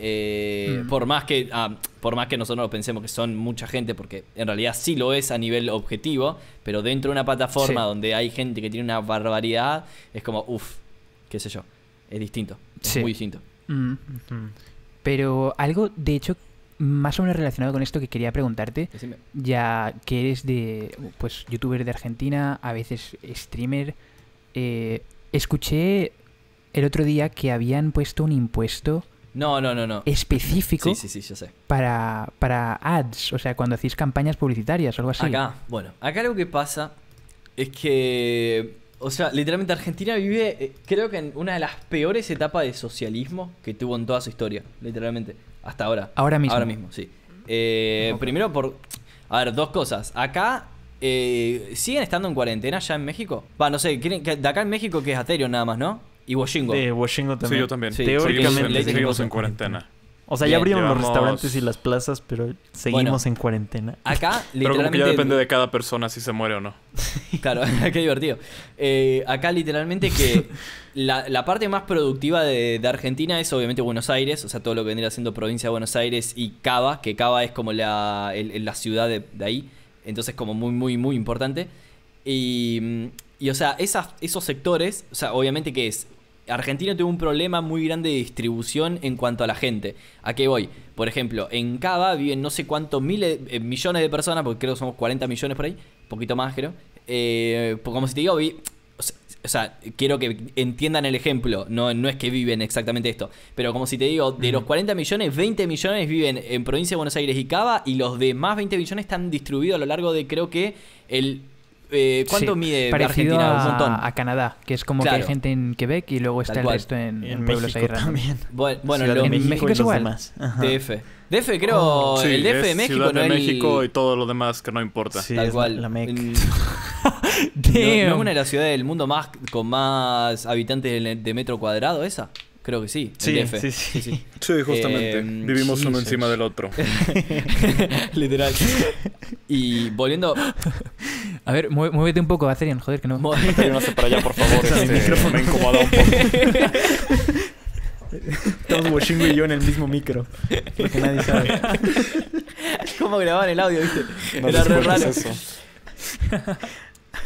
Eh, mm. por, más que, ah, por más que nosotros pensemos que son mucha gente, porque en realidad sí lo es a nivel objetivo, pero dentro de una plataforma donde hay gente que tiene una barbaridad, es como, uff, qué sé yo, es distinto, es muy distinto. Mm. Pero algo, de hecho, más o menos relacionado con esto que quería preguntarte, ya que eres de, pues, youtuber de Argentina, a veces streamer, eh, escuché el otro día que habían puesto un impuesto no, no, no, no. específico Para, para ads, o sea, cuando hacéis campañas publicitarias o algo así. Acá, bueno, acá lo que pasa es que, o sea, literalmente Argentina vive, eh, creo que en una de las peores etapas de socialismo que tuvo en toda su historia, literalmente. Hasta ahora. Ahora mismo. Ahora mismo, sí. Eh, primero por... A ver, dos cosas. Acá eh, siguen estando en cuarentena ya en México. Va, no sé, de acá en México que es Aterio nada más, ¿no? Y Washington. Sí, Washington también. Sí, yo también. Teóricamente. seguimos, en- cuarentena. O sea, ya abrieron los restaurantes y las plazas, pero seguimos en cuarentena. Acá, *laughs* Pero como que ya depende de cada persona si se muere o no. Claro, *laughs* qué divertido. Eh, acá, literalmente, que *laughs* La, parte más productiva de, Argentina es obviamente Buenos Aires, o sea, todo lo que vendría siendo provincia de Buenos Aires y Cava, que Cava es como la, la ciudad de, ahí, entonces como muy, muy, muy importante. Y, y o sea, esos sectores, o sea, obviamente que es Argentina tuvo un problema muy grande de distribución en cuanto a la gente. ¿A qué voy? Por ejemplo, en Cava viven no sé cuántos miles, eh, millones de personas, porque creo que somos 40 millones por ahí, Un poquito más creo. Eh, como si te digo, vi, o sea, quiero que entiendan el ejemplo, no, no es que viven exactamente esto, pero como si te digo, de los 40 mm. millones, 20 millones viven en provincia de Buenos Aires y Cava y los demás 20 millones están distribuidos a lo largo de creo que el eh, ¿Cuánto mide parecido Argentina? A, un montón. A Canadá, que es como que hay gente en Quebec y luego está el resto en, en Pueblos *laughs* Bueno, en México, es igual. DF. DF creo, el DF de México no de México y todo lo demás que no importa. Tal La Mec. *laughs* es una de las ciudades del mundo más con más habitantes de metro cuadrado esa? Creo que sí. Sí, DF. sí, sí, sí. justamente. Eh, mm, Vivimos uno encima del otro. *laughs* Literal. Y volviendo. A ver, muévete un poco, Azerian, joder, que no. Muévete, no para allá, por favor. el este, micrófono. Me incomoda un poco. Estamos Washingo y yo en el mismo micro. que nadie sabe. *laughs* ¿Cómo grababan el audio, viste? Era re raro.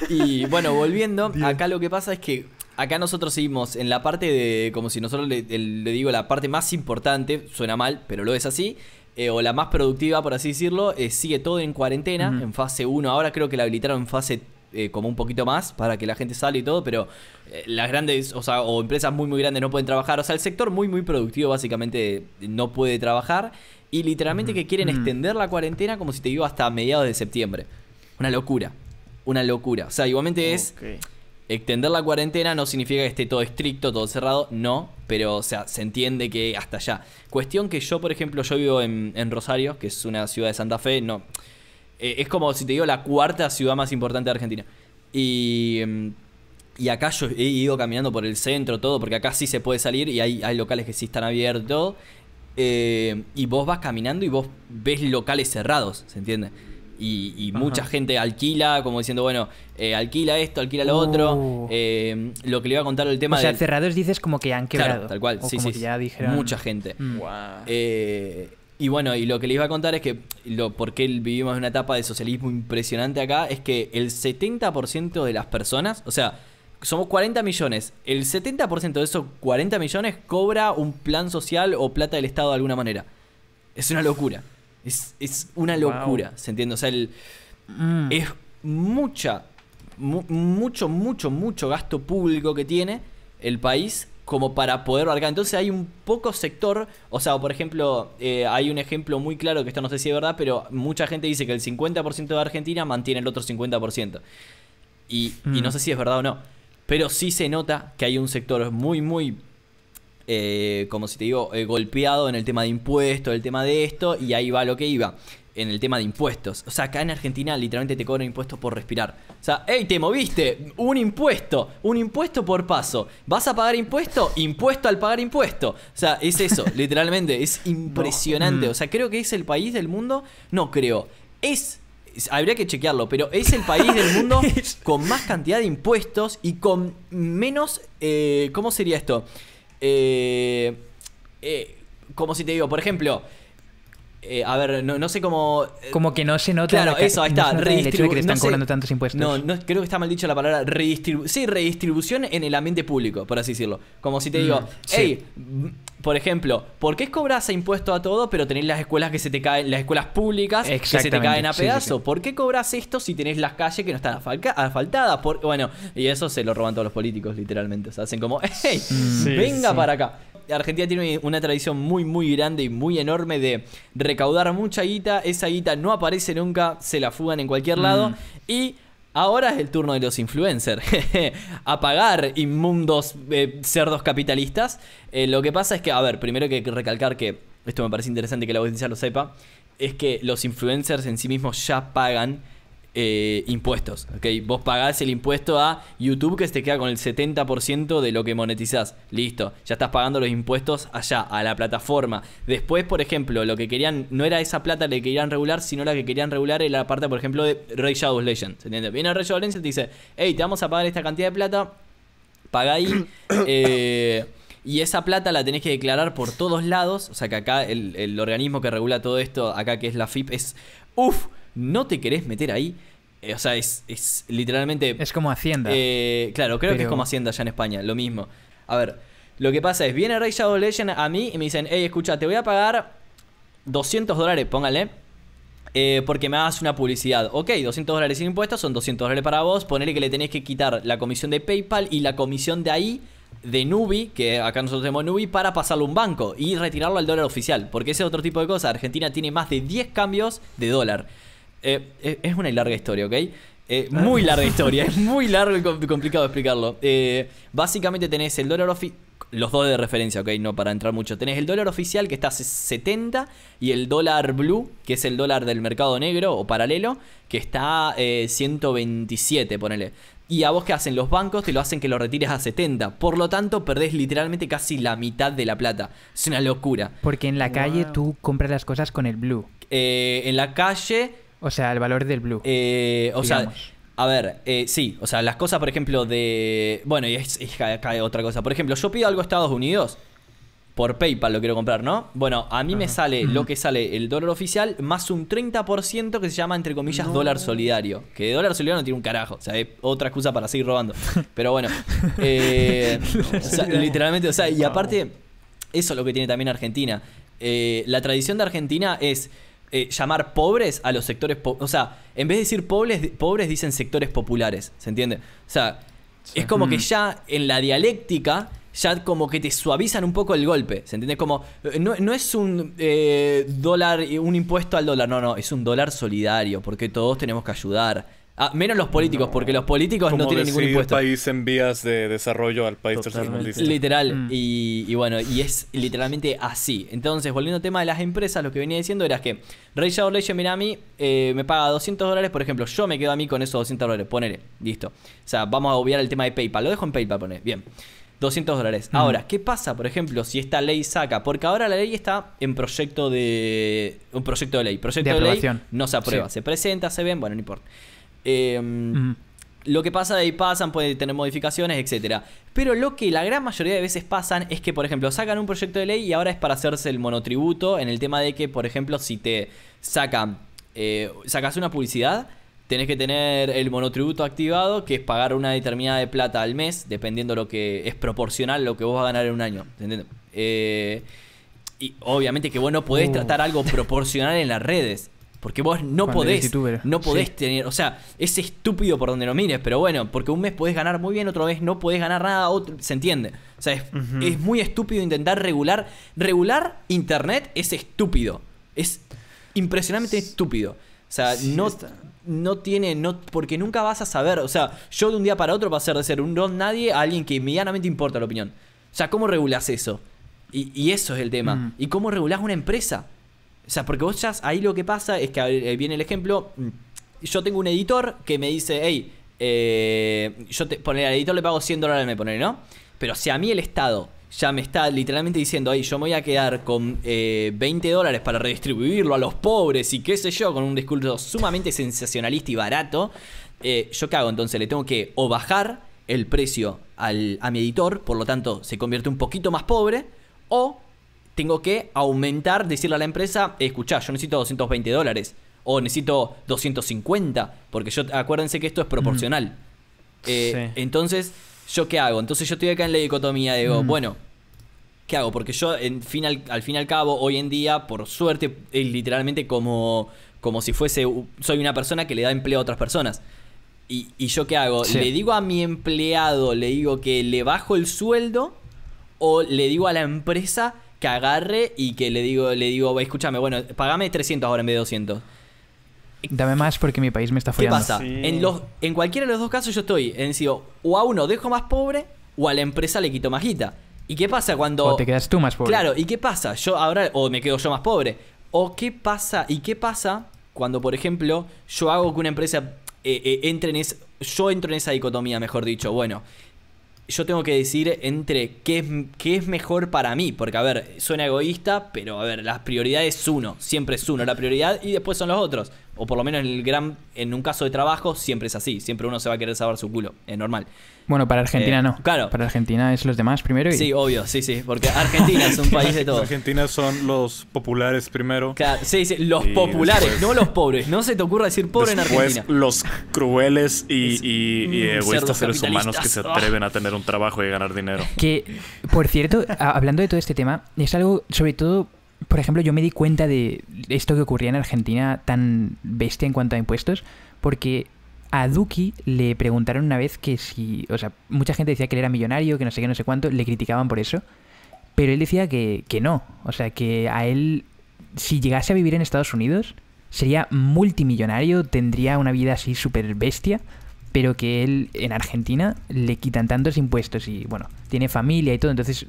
Y bueno, volviendo, acá lo que pasa es que acá nosotros seguimos en la parte de, como si nosotros le, digo, la parte más importante, suena mal, pero lo es así, eh, o la más productiva, por así decirlo, eh, sigue todo en cuarentena, en fase 1. Ahora creo que la habilitaron en fase eh, como un poquito más para que la gente salga y todo, pero las grandes, o sea, o empresas muy, muy grandes no pueden trabajar. O sea, el sector muy, muy productivo básicamente no puede trabajar y literalmente que quieren mm. extender la cuarentena como si te digo hasta mediados de septiembre. Una locura. Una locura. O sea, igualmente es. Extender la cuarentena no significa que esté todo estricto, todo cerrado, no, pero o sea, se entiende que hasta allá. Cuestión que yo, por ejemplo, yo vivo en, Rosario, que es una ciudad de Santa Fe, no. Eh, es como si te digo la cuarta ciudad más importante de Argentina. Y, mm, y acá yo he ido caminando por el centro, todo, porque acá sí se puede salir y hay, locales que sí están abiertos. Eh, y vos vas caminando y vos ves locales cerrados, ¿se entiende? y, mucha gente alquila, como diciendo, bueno, eh, alquila esto, alquila lo otro. Uh. Eh, lo que le iba a contar el tema de. O sea, dices como que han quebrado. tal cual, sí, ya dijeron... Mucha gente. Mm. Eh, y bueno, y lo que le iba a contar es que lo porque vivimos una etapa de socialismo impresionante acá, es que el 70% de las personas, o sea, somos 40 millones, el 70% de esos 40 millones cobra un plan social o plata del Estado de alguna manera. Es una locura. Es, una locura, ¿se entiende? O sea, el, mm. es mucha, mucho, mucho, mucho gasto público que tiene el país como para poder barcar. Entonces hay un poco sector, o sea, por ejemplo, eh, hay un ejemplo muy claro que esto no sé si es verdad, pero mucha gente dice que el 50% de Argentina mantiene el otro 50%. y mm. no sé si es verdad o no, pero sí se nota que hay un sector muy, muy eh, como si te digo, eh, golpeado en el tema de impuestos, el tema de esto, y ahí va lo que iba. En el tema de impuestos. O sea, acá en Argentina literalmente te cobran impuestos por respirar. O sea, hey, te moviste. Un impuesto. Un impuesto por paso. ¿Vas a pagar impuesto? Impuesto al pagar impuesto. O sea, es eso, *laughs* literalmente. Es impresionante. O sea, creo que es el país del mundo. No creo. Es habría que chequearlo, pero es el país del mundo *laughs* con más cantidad de impuestos y con menos, eh, ¿cómo sería esto? Eh, eh, como si te digo, por ejemplo, eh, a ver, no, sé cómo. Eh, como que no se nota. Claro, eso, ahí está. No están cobrando tantos impuestos. No, creo que está mal dicho la palabra redistribución. Sí, redistribución en el ambiente público, por así decirlo. Como si te digo, mm, hey, por ejemplo, ¿por qué cobras impuesto a todo pero tenés las escuelas que se te caen, las escuelas públicas que se te caen a pedazo? ¿Por qué cobras esto si tenés las calles que no están asfaltadas? bueno, y eso se lo roban todos los políticos, literalmente. Se hacen como, ¡hey! venga para acá. Argentina tiene una tradición muy, muy grande y muy enorme de recaudar mucha guita. Esa guita no aparece nunca, se la fugan en cualquier lado. Mm. Y Ahora es el turno de los influencers. a *laughs* pagar inmundos eh, cerdos capitalistas. Eh, lo que pasa es que, a ver, primero hay que recalcar que esto me parece interesante que la audiencia lo sepa. Es que los influencers en sí mismos ya pagan eh, impuestos. ¿okay? Vos pagás el impuesto a YouTube que se te queda con el 70% de lo que monetizás. Listo, ya estás pagando los impuestos allá, a la plataforma. Después, por ejemplo, lo que querían, no era esa plata la que querían regular, sino la que querían regular era la parte, por ejemplo, de Ray Shadows Legends. ¿entiende? Viene Ray Shadows Legends y te dice, hey, te vamos a pagar esta cantidad de plata, paga ahí. *coughs* Eh, y esa plata la tenés que declarar por todos lados. O sea que acá el, organismo que regula todo esto, acá que es la FIP, es... uff no te querés meter ahí. Eh, o sea, es, literalmente. Es como Hacienda. Eh, claro, creo que es como Hacienda allá en España, lo mismo. A ver, lo que pasa es: viene Ray Shadow Legend a mí y me dicen, hey, escucha, te voy a pagar 200 dólares, póngale. Eh, porque me hagas una publicidad. Ok, 200 dólares sin impuestos son 200 dólares para vos. Ponele que le tenés que quitar la comisión de PayPal y la comisión de ahí de Nubi, que acá nosotros tenemos Nubi, para pasarlo a un banco y retirarlo al dólar oficial. Porque ese es otro tipo de cosa. Argentina tiene más de 10 cambios de dólar. Eh, eh, es una larga historia, ¿ok? Eh, ah. muy larga historia, *laughs* es muy largo y complicado explicarlo. básicamente tenés el dólar oficial, los dos de referencia, ok, no para entrar mucho. Tenés el dólar oficial que está a 70 y el dólar blue, que es el dólar del mercado negro o paralelo, que está a 127, ponele. Y a vos que hacen los bancos te lo hacen que lo retires a 70. Por lo tanto, perdés literalmente casi la mitad de la plata. Es una locura. Porque en la calle tú compras las cosas con el blue. en la calle o sea, el valor del blue. Eh, o sea, a ver, eh, sí, o sea, las cosas, por ejemplo, de. Bueno, y es, otra cosa. Por ejemplo, yo pido algo a Estados Unidos. Por PayPal lo quiero comprar, ¿no? Bueno, a mí me sale lo que sale el dólar oficial más un 30% que se llama, entre comillas, dólar solidario. Que dólar solidario no tiene un carajo. O sea, es otra excusa para seguir robando. *laughs* Pero bueno. *laughs* Eh, literalmente, o sea, y aparte, eso es lo que tiene también Argentina. la tradición de Argentina es eh, llamar pobres a los sectores. o sea, en vez de decir pobres, pobres dicen sectores populares. ¿Se entiende? O sea, es como que mm. ya en la dialéctica. Ya como que te suavizan un poco el golpe, ¿se entiende? Como, eh, no, es un eh, dólar, un impuesto al dólar, no, no, es un dólar solidario, porque todos tenemos que ayudar. Ah, menos los políticos, porque los políticos no tienen ningún impuesto. país en vías de desarrollo al país Literal. Mm. Y, bueno, y es literalmente así. Entonces, volviendo al tema de las empresas, lo que venía diciendo era que Ray Shadow Legend Minami eh, me paga 200 dólares, por ejemplo. Yo me quedo a mí con esos 200 dólares. Ponele, listo. O sea, vamos a obviar el tema de PayPal. Lo dejo en PayPal, poner Bien. 200 dólares. Mm. Ahora, ¿qué pasa, por ejemplo, si esta ley saca? Porque ahora la ley está en proyecto de. Un proyecto de ley. Proyecto de, ley no se aprueba. Se presenta, se ven, bueno, no importa. Em, lo que pasa de ahí pasan, puede tener modificaciones, etc. Pero lo que la gran mayoría de veces pasan es que, por ejemplo, sacan un proyecto de ley y ahora es para hacerse el monotributo en el tema de que, por ejemplo, si te sacan, eh, sacas una publicidad, tenés que tener el monotributo activado, que es pagar una determinada de plata al mes, dependiendo lo que es proporcional lo que vos vas a ganar en un año. Eh, y obviamente que vos no podés tratar algo proporcional en las redes. Porque vos no podés, no podés tener, o sea, es estúpido por donde lo mires, pero bueno, porque un mes podés ganar muy bien, otro mes no podés ganar nada, otro, se entiende. O sea, es, muy estúpido intentar regular. Regular internet es estúpido. Es impresionantemente estúpido. O sea, no, no tiene, no, porque nunca vas a saber. O sea, yo de un día para otro ser de ser un don nadie a alguien que medianamente importa la opinión. O sea, ¿cómo regulas eso? Y, eso es el tema. ¿Y cómo regulás una empresa? O sea, porque vos ya ahí lo que pasa es que eh, viene el ejemplo. Mm, yo tengo un editor que me dice, hey, eh, yo te, poner al editor le pago 100 dólares, me pone, ¿no? Pero si a mí el Estado ya me está literalmente diciendo, ahí yo me voy a quedar con 20 eh, dólares para redistribuirlo a los pobres y qué sé yo, con un discurso sumamente sensacionalista y barato, Yo qué hago, entonces le tengo que o bajar el precio al, a mi editor, por lo tanto se convierte un poquito más pobre, o tengo que aumentar, decirle a la empresa, escuchá, yo necesito 220 dólares o necesito 250, porque yo, acuérdense que esto es proporcional. Eh, entonces, ¿yo qué hago? Entonces yo estoy acá en la dicotomía, digo, bueno, ¿qué hago? Porque yo, al, fin y al cabo, hoy en día, por suerte, es literalmente como, como si fuese, soy una persona que le da empleo a otras personas. ¿Y, y yo qué hago? ¿Le digo a mi empleado, le digo que le bajo el sueldo? ¿O le digo a la empresa que agarre y que le digo, le digo, escúchame, bueno, pagame 300 ahora en vez de 200. Dame más porque mi país me está follando. ¿Qué pasa? En, los, en cualquiera de los dos casos yo estoy, o a uno dejo más pobre o a la empresa le quito más guita. ¿Y qué pasa cuando... O te quedas tú más pobre. Claro, ¿y qué pasa? Yo ahora, o me quedo yo más pobre. ¿O qué pasa? ¿Y qué pasa cuando, por ejemplo, yo hago que una empresa eh, eh, entre en es, yo entro en esa dicotomía, mejor dicho. Bueno, yo tengo que decir entre qué es, es mejor para mí. Porque, a ver, suena egoísta, pero, a ver, las prioridades uno. Siempre es uno la prioridad y después son los otros. O por lo menos en, el gran, en un caso de trabajo siempre es así. Siempre uno se va a querer saber su culo. Es normal. Bueno, para Argentina eh, no. Claro. Para Argentina es los demás primero. Y... Sí, obvio, sí, sí. Porque Argentina es un *laughs* país de todo. Argentina son los populares primero. sí, sí, los populares, no los pobres. No se te ocurra decir pobre en Argentina. Los crueles y, y, y egoístas seres humanos que se ah. atreven a tener un trabajo y ganar dinero. Que, por cierto, hablando de todo este tema, es algo, sobre todo por ejemplo, yo me di cuenta de esto que ocurría en Argentina tan bestia en cuanto a impuestos, porque a Duki le preguntaron una vez que si, o sea, mucha gente decía que él era millonario, que no sé qué, no sé cuánto, le criticaban por eso, pero él decía que, que no, o sea, que a él, si llegase a vivir en Estados Unidos, sería multimillonario, tendría una vida así súper bestia, pero que él en Argentina le quitan tantos impuestos y, bueno, tiene familia y todo, entonces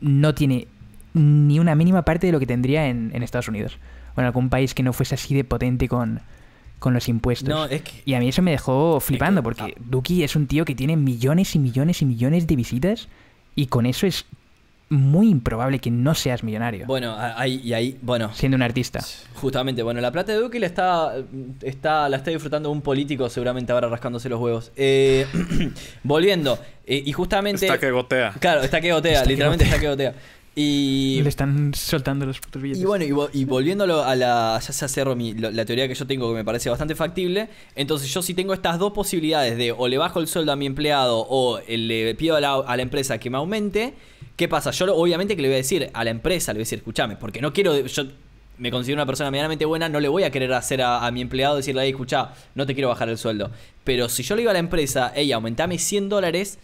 no tiene ni una mínima parte de lo que tendría en, en Estados Unidos o en algún país que no fuese así de potente con, con los impuestos. Y a mí eso me dejó flipando, porque Duki es un tío que tiene millones y millones y millones de visitas y con eso es muy improbable que no seas millonario. Bueno, ahí, ahí, bueno. Siendo un artista. Justamente, bueno, la plata de Duki la está, está, la está disfrutando un político seguramente ahora rascándose los huevos. Eh, *clears throat* volviendo, eh, y justamente... Está que gotea. Claro, está que gotea, literalmente está que gotea. Y le están soltando los Y bueno, y, volviéndolo a la. Ya se la, teoría que yo tengo que me parece bastante factible. Entonces, yo si tengo estas dos posibilidades de o le bajo el sueldo a mi empleado o le pido a la, empresa que me aumente. ¿Qué pasa? Yo obviamente que le voy a decir a la empresa, le voy a decir, escúchame, porque no quiero. Yo me considero una persona medianamente buena, no le voy a querer hacer a, mi empleado decirle, ahí, escuchá, no te quiero bajar el sueldo. Pero si yo le digo a la empresa, ey, aumentame 100 dólares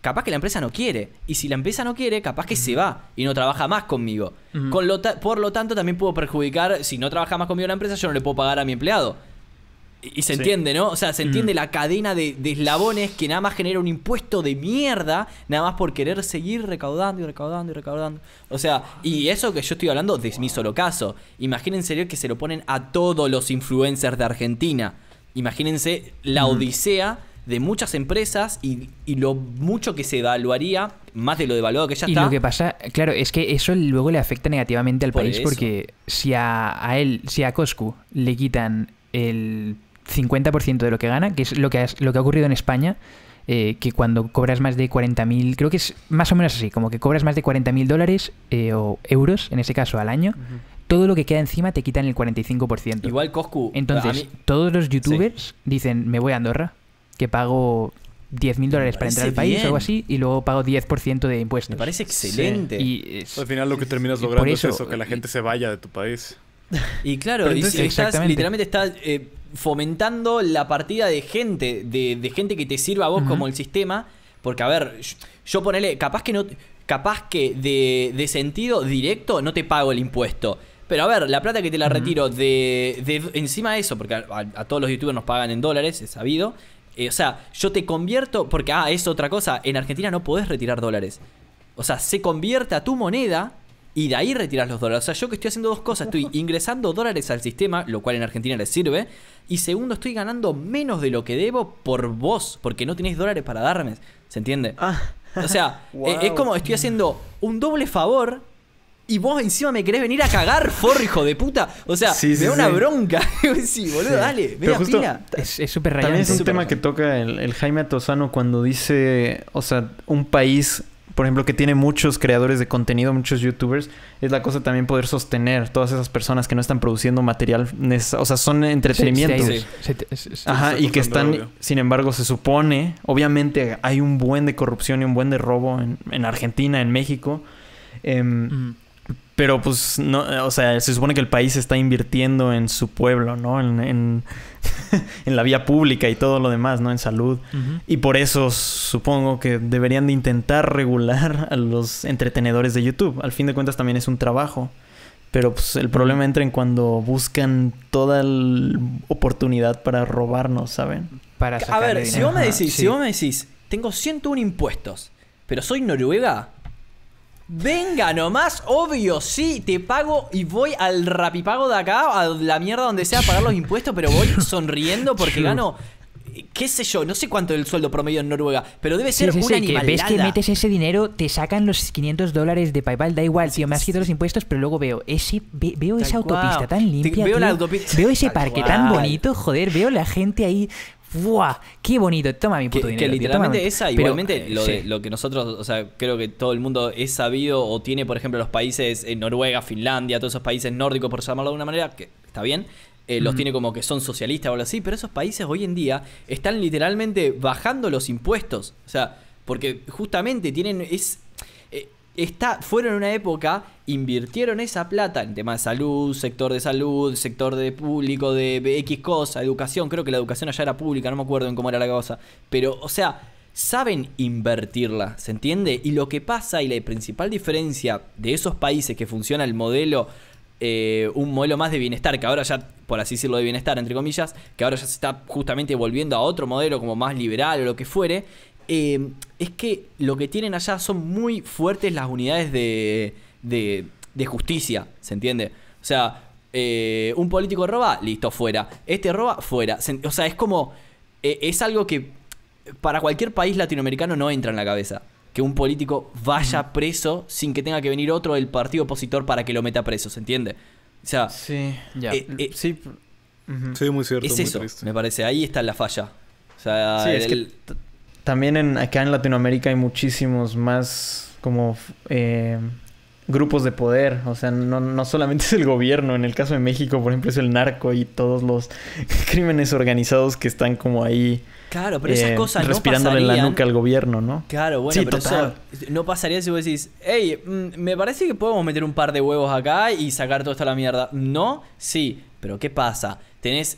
capaz que la empresa no quiere. Y si la empresa no quiere, capaz que se va y no trabaja más conmigo. Con lo por lo tanto, también puedo perjudicar, si no trabaja más conmigo la empresa, yo no le puedo pagar a mi empleado. Y, se entiende, ¿no? O sea, se entiende la cadena de, eslabones que nada más genera un impuesto de mierda, nada más por querer seguir recaudando y recaudando y recaudando. O sea, y eso que yo estoy hablando de mi solo caso. Imagínense que se lo ponen a todos los influencers de Argentina. Imagínense la odisea de muchas empresas y, lo mucho que se evaluaría, más de lo devaluado que ya está. Y lo que pasa, claro, es que eso luego le afecta negativamente al país porque si a, a, él, si a Coscu le quitan el 50% de lo que gana, que es lo que, lo que ha ocurrido en España, eh, que cuando cobras más de 40.000, creo que es más o menos así, como que cobras más de 40.000 dólares eh, o euros, en ese caso, al año, todo lo que queda encima te quitan el 45%. Igual Coscu. Entonces, todos los youtubers dicen, me voy a Andorra, que pago 10 mil dólares para entrar al país o algo así y luego pago 10% de impuestos. Me parece excelente. Pues al final lo que terminas logrando es eso, que la gente se vaya de tu país. Y claro, literalmente estás eh, fomentando la partida de gente, de, gente que te sirva a vos como el sistema. Porque, a ver, yo, ponele, capaz que no. Capaz que de, sentido directo no te pago el impuesto. Pero a ver, la plata que te la retiro de, encima de eso, porque a, todos los youtubers nos pagan en dólares, es sabido. Eh, o sea, yo te convierto, porque, ah, es otra cosa, en Argentina no podés retirar dólares. O sea, se convierte a tu moneda y de ahí retiras los dólares. O sea, yo que estoy haciendo dos cosas, estoy ingresando dólares al sistema, lo cual en Argentina les sirve, y segundo, estoy ganando menos de lo que debo por vos, porque no tenés dólares para darme. ¿Se entiende? Ah. O sea, eh, es *laughs* como estoy haciendo un doble favor y vos encima me querés venir a cagar, forro, hijo de puta. O sea, sí, una bronca. *laughs* sí, boludo, dale, Es súper También es un tema que toca el, Jaime Tosano cuando dice, o sea, un país por ejemplo, que tiene muchos creadores de contenido, muchos youtubers, es la cosa también poder sostener todas esas personas que no están produciendo material, o sea, son entretenimientos. Sí, sí, sí. Ajá, y que están, sin embargo, se supone, obviamente hay un buen de corrupción y un buen de robo en, Argentina, en México. Eh, pero pues no, o sea, se supone que el país está invirtiendo en su pueblo, ¿no? En, en, *laughs* la vía pública y todo lo demás, ¿no? En salud. Y por eso supongo que deberían de intentar regular a los entretenedores de YouTube. Al fin de cuentas también es un trabajo. Pero pues el problema entra en cuando buscan toda la oportunidad para robarnos, ¿saben? Para a ver, si vos me decís, si vos me decís, tengo 101 impuestos, pero soy noruega, Venga nomás, obvio, sí, te pago y voy al rapipago de acá, a la mierda donde sea, a pagar los impuestos, pero voy *laughs* sonriendo porque gano eh, qué sé yo, no sé cuánto es el sueldo promedio en Noruega, pero debe ser un sí, una que ves que metes ese dinero, te sacan los 500 dólares de PayPal, da igual, tío, me has quitado los impuestos, pero luego veo ese veo esa autopista tan limpia, veo, la autopista. veo ese parque tan bonito, joder, veo la gente ahí ¡Buah! ¡Qué bonito! Toma mi puto dinero. Que literalmente esa, igualmente, lo, de, lo que nosotros, o sea, creo que todo el mundo es sabido o tiene, por ejemplo, los países, en eh, Noruega, Finlandia, todos esos países nórdicos, por llamarlo de alguna manera, que está bien, eh, los tiene como que son socialistas o algo así, pero esos países hoy en día están literalmente bajando los impuestos. O sea, porque justamente tienen. es eh, está, Fueron una época invirtieron esa plata en temas de salud, sector de salud, sector de público, de X cosa, educación, creo que la educación allá era pública, no me acuerdo en cómo era la cosa, pero o sea, saben invertirla, ¿se entiende? Y lo que pasa y la principal diferencia de esos países que funciona el modelo eh, un modelo más de bienestar, que ahora ya, por así decirlo, de bienestar, entre comillas, que ahora ya se está justamente volviendo a otro modelo como más liberal o lo que fuere, eh, es que lo que tienen allá son muy fuertes las unidades de, de, de justicia, ¿se entiende? O sea, eh, un político roba, listo, fuera. Este roba, fuera. O sea, es como. Eh, es algo que para cualquier país latinoamericano no entra en la cabeza. Que un político vaya preso sin que tenga que venir otro del partido opositor para que lo meta preso, ¿se entiende? O sea. Sí, ya. Eh, sí. muy cierto. Es eso, me parece. Ahí está la falla. O sea, sí, también en, acá en Latinoamérica hay muchísimos más como grupos de poder. O sea, no, solamente es el gobierno. En el caso de México, por ejemplo, es el narco y todos los *laughs* crímenes organizados que están como ahí. Claro, pero esas eh, cosas respirándole no la nuca al gobierno, ¿no? Claro, bueno, pero no pasaría si vos decís, hey, mm, me parece que podemos meter un par de huevos acá y sacar todo esto a la mierda. No, sí, pero ¿qué pasa? Tenés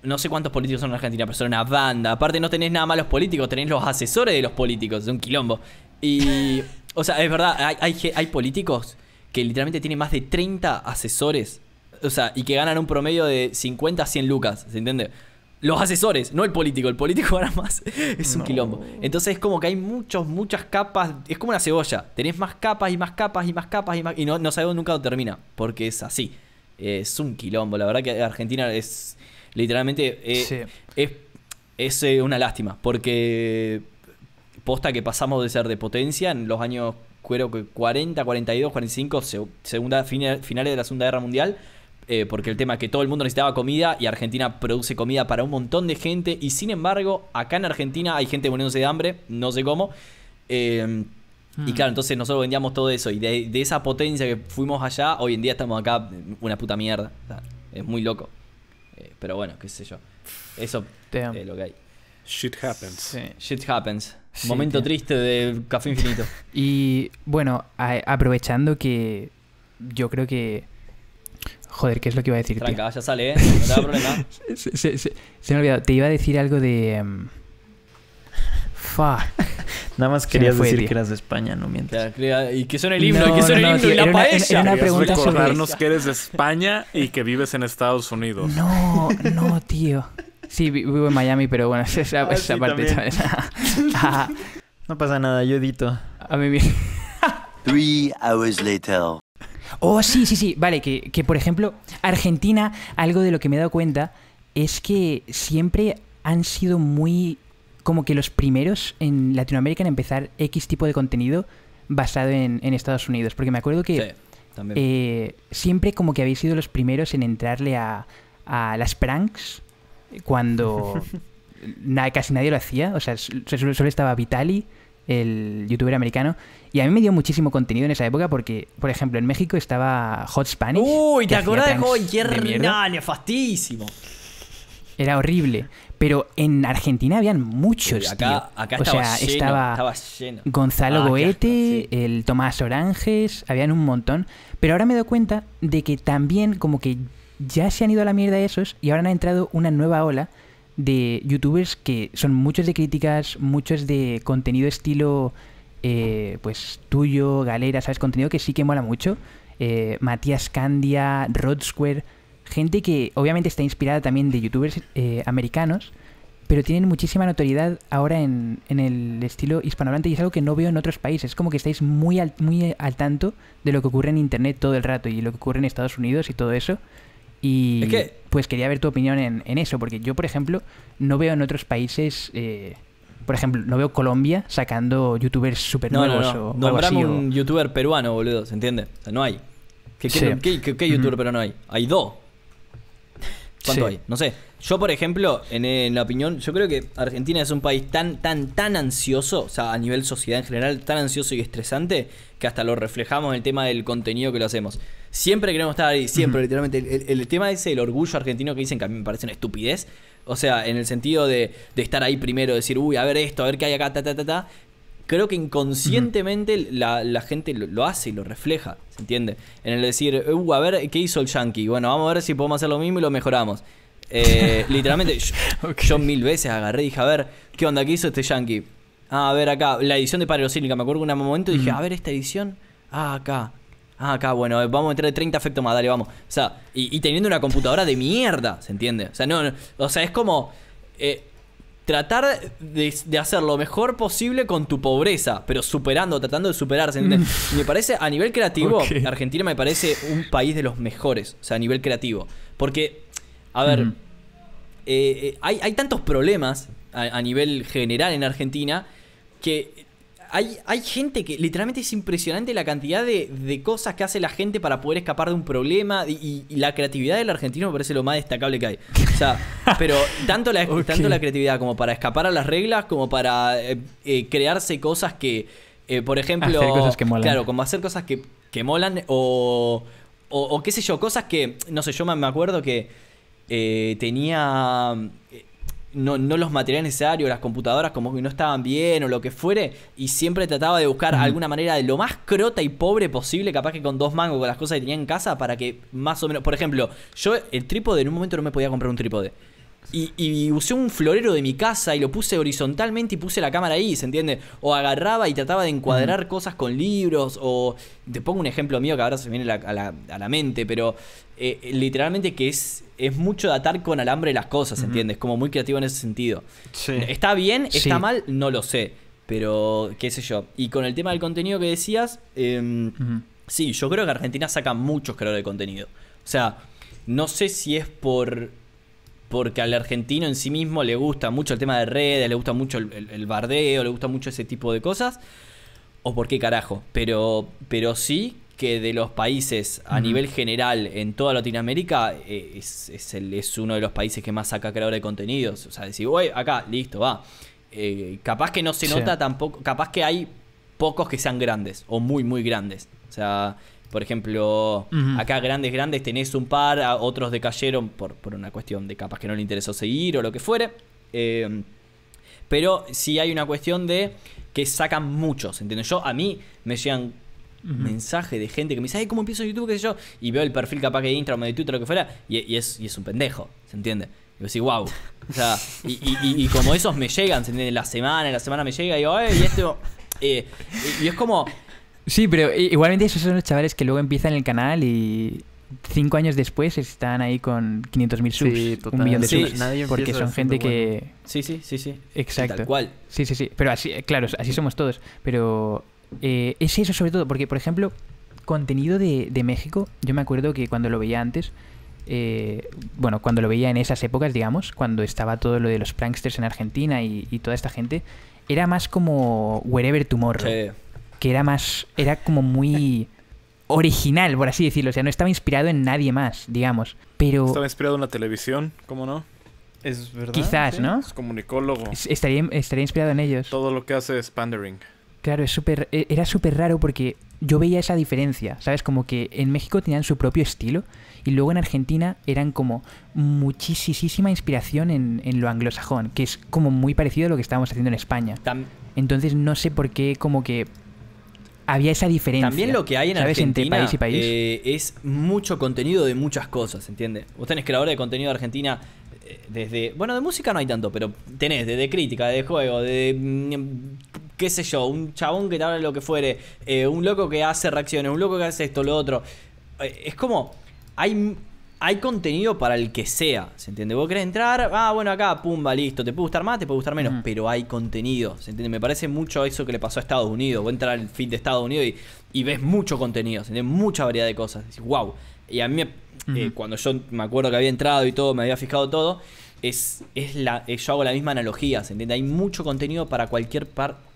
no sé cuántos políticos son en Argentina, pero son una banda. Aparte, no tenés nada más los políticos, tenés los asesores de los políticos, de un quilombo. Y *laughs* O sea, es verdad, hay, políticos que literalmente tienen más de 30 asesores. O sea, y que ganan un promedio de 50 a 100 lucas, ¿se entiende? Los asesores, no el político. El político *laughs* gana más. Es un quilombo. Entonces es como que hay muchos, muchas capas. Es como una cebolla. Tenés más capas y más capas y más capas y más. Y no, sabemos nunca dónde termina. Porque es así. Es un quilombo. La verdad que Argentina es. Literalmente. Eh, es, eh, una lástima. Porque posta que pasamos de ser de potencia en los años, creo que 40, 42, 45, segunda, finales de la Segunda Guerra Mundial. Eh, porque el tema que todo el mundo necesitaba comida y Argentina produce comida para un montón de gente y sin embargo acá en Argentina hay gente muriéndose de hambre, no sé cómo. Eh, y hmm. claro, entonces nosotros vendíamos todo eso y de, esa potencia que fuimos allá, hoy en día estamos acá una puta mierda. Es muy loco. Eh, pero bueno, qué sé yo. Eso es lo que hay. Shit happens. Momento triste de Café Infinito. *laughs* y bueno, aprovechando que yo creo que... Joder, ¿qué es lo que iba a decir? Tranca, ya sale, ¿eh? No te da problema. *laughs* se, se, se, me ha olvidado. Te iba a decir algo de... Um... Fuck. *laughs* Nada más quería decir que eras de España, no mientas. Y que suena el himno, no, que suena no, el himno y la paella. Era una pregunta recordarnos sobre... que eres de España y que vives en Estados Unidos. No, no, tío. Sí, vivo en Miami, pero bueno, *laughs* esa, ah, parte, *laughs* *laughs* no pasa nada, yo edito. A mí hours later. Oh, sí, sí, sí. Vale, que, por ejemplo, Argentina, algo de lo que me he dado cuenta es que siempre han sido muy como que los primeros en Latinoamérica en empezar X tipo de contenido basado en, Estados Unidos. Porque me acuerdo que eh, siempre como que habéis sido los primeros en entrarle a, a las pranks cuando *laughs* casi nadie lo hacía. O sea, solo, estaba Vitali, el youtuber americano. Y a mí me dio muchísimo contenido en esa época porque, por ejemplo, en México estaba Hot Spanish. ¡Uy! ¿Te acuerdas de cómo Yerna? Fastísimo Era horrible. Pero en Argentina habían muchos, o sea, estaba, lleno. Gonzalo ah, Goete, el Tomás Oranges, habían un montón. Pero ahora me doy cuenta de que también como que ya se han ido a la mierda esos y ahora han entrado una nueva ola de youtubers que son muchos de críticas, muchos de contenido estilo eh, pues tuyo, galera, ¿sabes? Contenido que sí que mola mucho. Eh, Matías Candia, Rod Square, gente que obviamente está inspirada también de youtubers eh, americanos, pero tienen muchísima notoriedad ahora en, en, el estilo hispanohablante y es algo que no veo en otros países. Es como que estáis muy muy al tanto de lo que ocurre en Internet todo el rato y lo que ocurre en Estados Unidos y todo eso. Y pues quería ver tu opinión en, en, eso, porque yo, por ejemplo, no veo en otros países, eh, por ejemplo, no veo Colombia sacando youtubers super no, nuevos no, no. o un youtuber peruano, boludo, ¿se entiende? O sea, no hay. ¿Qué, youtuber hay? Hay dos. ¿Cuánto hay? No sé. Yo, por ejemplo, en, en, la opinión, yo creo que Argentina es un país tan, tan, tan ansioso, o sea, a nivel sociedad en general, tan ansioso y estresante, que hasta lo reflejamos en el tema del contenido que lo hacemos. Siempre queremos estar ahí, siempre, literalmente. El, tema es el orgullo argentino que dicen que a mí me parece una estupidez. O sea, en el sentido de, de estar ahí primero, decir, uy, a ver esto, a ver qué hay acá, ta, ta, ta, ta. Creo que inconscientemente la, gente lo, hace y lo refleja, ¿se entiende? En el decir, uh, a ver qué hizo el yankee. Bueno, vamos a ver si podemos hacer lo mismo y lo mejoramos. Eh, *laughs* literalmente, yo, mil veces agarré y dije, a ver, ¿qué onda? ¿Qué hizo este yankee? Ah, a ver acá, la edición de Paralocínica, me acuerdo en un momento dije, a ver esta edición, ah, acá. Ah, acá, bueno, eh, vamos a entrar de 30 efectos más, dale, vamos. O sea, y, teniendo una computadora de mierda, ¿se entiende? O sea, no, no o sea, es como eh, tratar de, hacer lo mejor posible con tu pobreza, pero superando, tratando de superarse. Y mm. me parece, a nivel creativo, *laughs* Argentina me parece un país de los mejores, o sea, a nivel creativo. Porque, a ver, mm. eh, hay, tantos problemas a nivel general en Argentina que hay, gente que literalmente es impresionante la cantidad de, cosas que hace la gente para poder escapar de un problema y, la creatividad del argentino me parece lo más destacable que hay. O sea, *laughs* pero tanto la, tanto la creatividad como para escapar a las reglas, como para eh, eh, crearse cosas que, eh, por ejemplo, cosas que molan. claro, como hacer cosas que, molan o, o, o, qué sé yo, cosas que, no sé, yo me acuerdo que tenía no, los materiales necesarios, las computadoras como que no estaban bien o lo que fuere, y siempre trataba de buscar alguna manera de lo más crota y pobre posible, capaz que con dos mangos, con las cosas que tenía en casa, para que más o menos, por ejemplo, yo el trípode en un momento no me podía comprar un trípode. Y, usé un florero de mi casa y lo puse horizontalmente y puse la cámara ahí, ¿se entiende? O agarraba y trataba de encuadrar cosas con libros, o te pongo un ejemplo mío que ahora se viene a la, mente, pero eh, eh, literalmente que es, es mucho atar con alambre las cosas, ¿se entiende? ¿entiendes? Como muy creativo en ese sentido. ¿Está bien? ¿Está mal? No lo sé, pero qué sé yo. Y con el tema del contenido que decías, em, sí, yo creo que Argentina saca muchos creadores de contenido. O sea, no sé si es por porque al argentino en sí mismo le gusta mucho el tema de redes, le gusta mucho el, bardeo, le gusta mucho ese tipo de cosas, o por qué carajo, pero, pero sí que de los países a nivel general en toda Latinoamérica eh, es, uno de los países que más saca creador de contenidos. O sea, decir, voy acá, listo, va. Eh, capaz que no se nota tampoco, capaz que hay pocos que sean grandes o muy, muy grandes. O sea, por ejemplo, acá grandes, grandes tenés un par, otros decayeron por, por una cuestión de capas que no le interesó seguir o lo que fuere. Em, pero sí hay una cuestión de que sacan muchos, ¿entiendes? Yo, a mí me llegan mensajes de gente que me dice, ay, ¿cómo empiezo YouTube? yo? Y veo el perfil capaz que de Instagram o de Twitter o lo que fuera, y, es, y es un pendejo, ¿se entiende? Y digo wow. O sea, y, y, como esos me llegan, ¿se entiende? La semana, en la semana me llega y digo, ay, y esto... Eh, y es como, Sí, pero igualmente esos son los chavales que luego empiezan el canal y cinco años después están ahí con 500.000 subs, un millón de subs, porque son gente que... Sí, sí, sí, sí. Exacto. Tal cual. Sí, sí, sí. Pero así, claro, así somos todos. Pero eh, es eso sobre todo, porque por ejemplo, contenido de, México, yo me acuerdo que cuando lo veía antes, eh, bueno, cuando lo veía en esas épocas, digamos, cuando estaba todo lo de los pranksters en Argentina y, y toda esta gente, era más como Wherever Tomorrow. Sí que era más, era como muy original, por así decirlo. O sea, no estaba inspirado en nadie más, digamos. Pero... Estaba inspirado en la televisión, ¿cómo no? Es verdad. Quizás, ¿no? Es comunicólogo. Estaría, estaría inspirado en ellos. Todo lo que hace es pandering. Claro, es súper, e, era súper raro porque yo veía esa diferencia, ¿sabes? Como que en México tenían su propio estilo y luego en Argentina eran como muchísima inspiración en, en, lo anglosajón, que es como muy parecido a lo que estábamos haciendo en España. Entonces no sé por qué como que había esa diferencia. También lo que hay en Argentina eh, es mucho contenido de muchas cosas, ¿entiendes? Vos tenés creador de contenido de Argentina eh, desde... Bueno, de música no hay tanto, pero tenés desde crítica, de juego, de... Mm, qué sé yo, un chabón que te habla lo que fuere, eh, un loco que hace reacciones, un loco que hace esto, lo otro. es como... Hay hay contenido para el que sea, ¿se entiende? Vos querés entrar, ah, bueno, acá, pumba, listo, te puede gustar más, te puede gustar menos, pero hay contenido, ¿se entiende? Me parece mucho eso que le pasó a Estados Unidos, vos entras al feed de Estados Unidos y, ves mucho contenido, ¿se entiende? Mucha variedad de cosas, decir wow. Y a mí, eh, cuando yo me acuerdo que había entrado y todo, me había fijado todo, es, es la, eh, yo hago la misma analogía, ¿se entiende? Hay mucho contenido para cualquier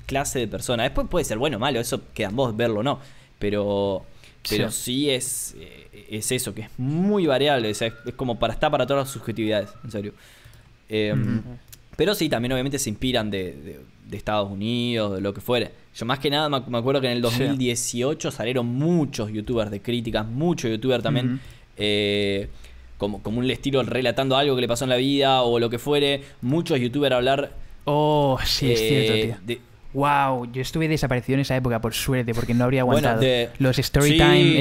clase de persona. Después puede ser bueno o malo, eso queda en vos verlo o no, pero pero sí, es, eh, es eso, que es muy variable. es como para estar para todas las subjetividades, en serio. Em, pero sí, también obviamente se inspiran de, de, Estados Unidos, de lo que fuere. Yo más que nada me, acuerdo que en el 2018 salieron muchos youtubers de críticas, muchos youtubers también. Eh, como, como un estilo relatando algo que le pasó en la vida o lo que fuere. Muchos youtubers hablar. Oh, sí, es cierto, eh, tío. Wow, yo estuve desaparecido en esa época por suerte, porque no habría aguantado. Los Storytime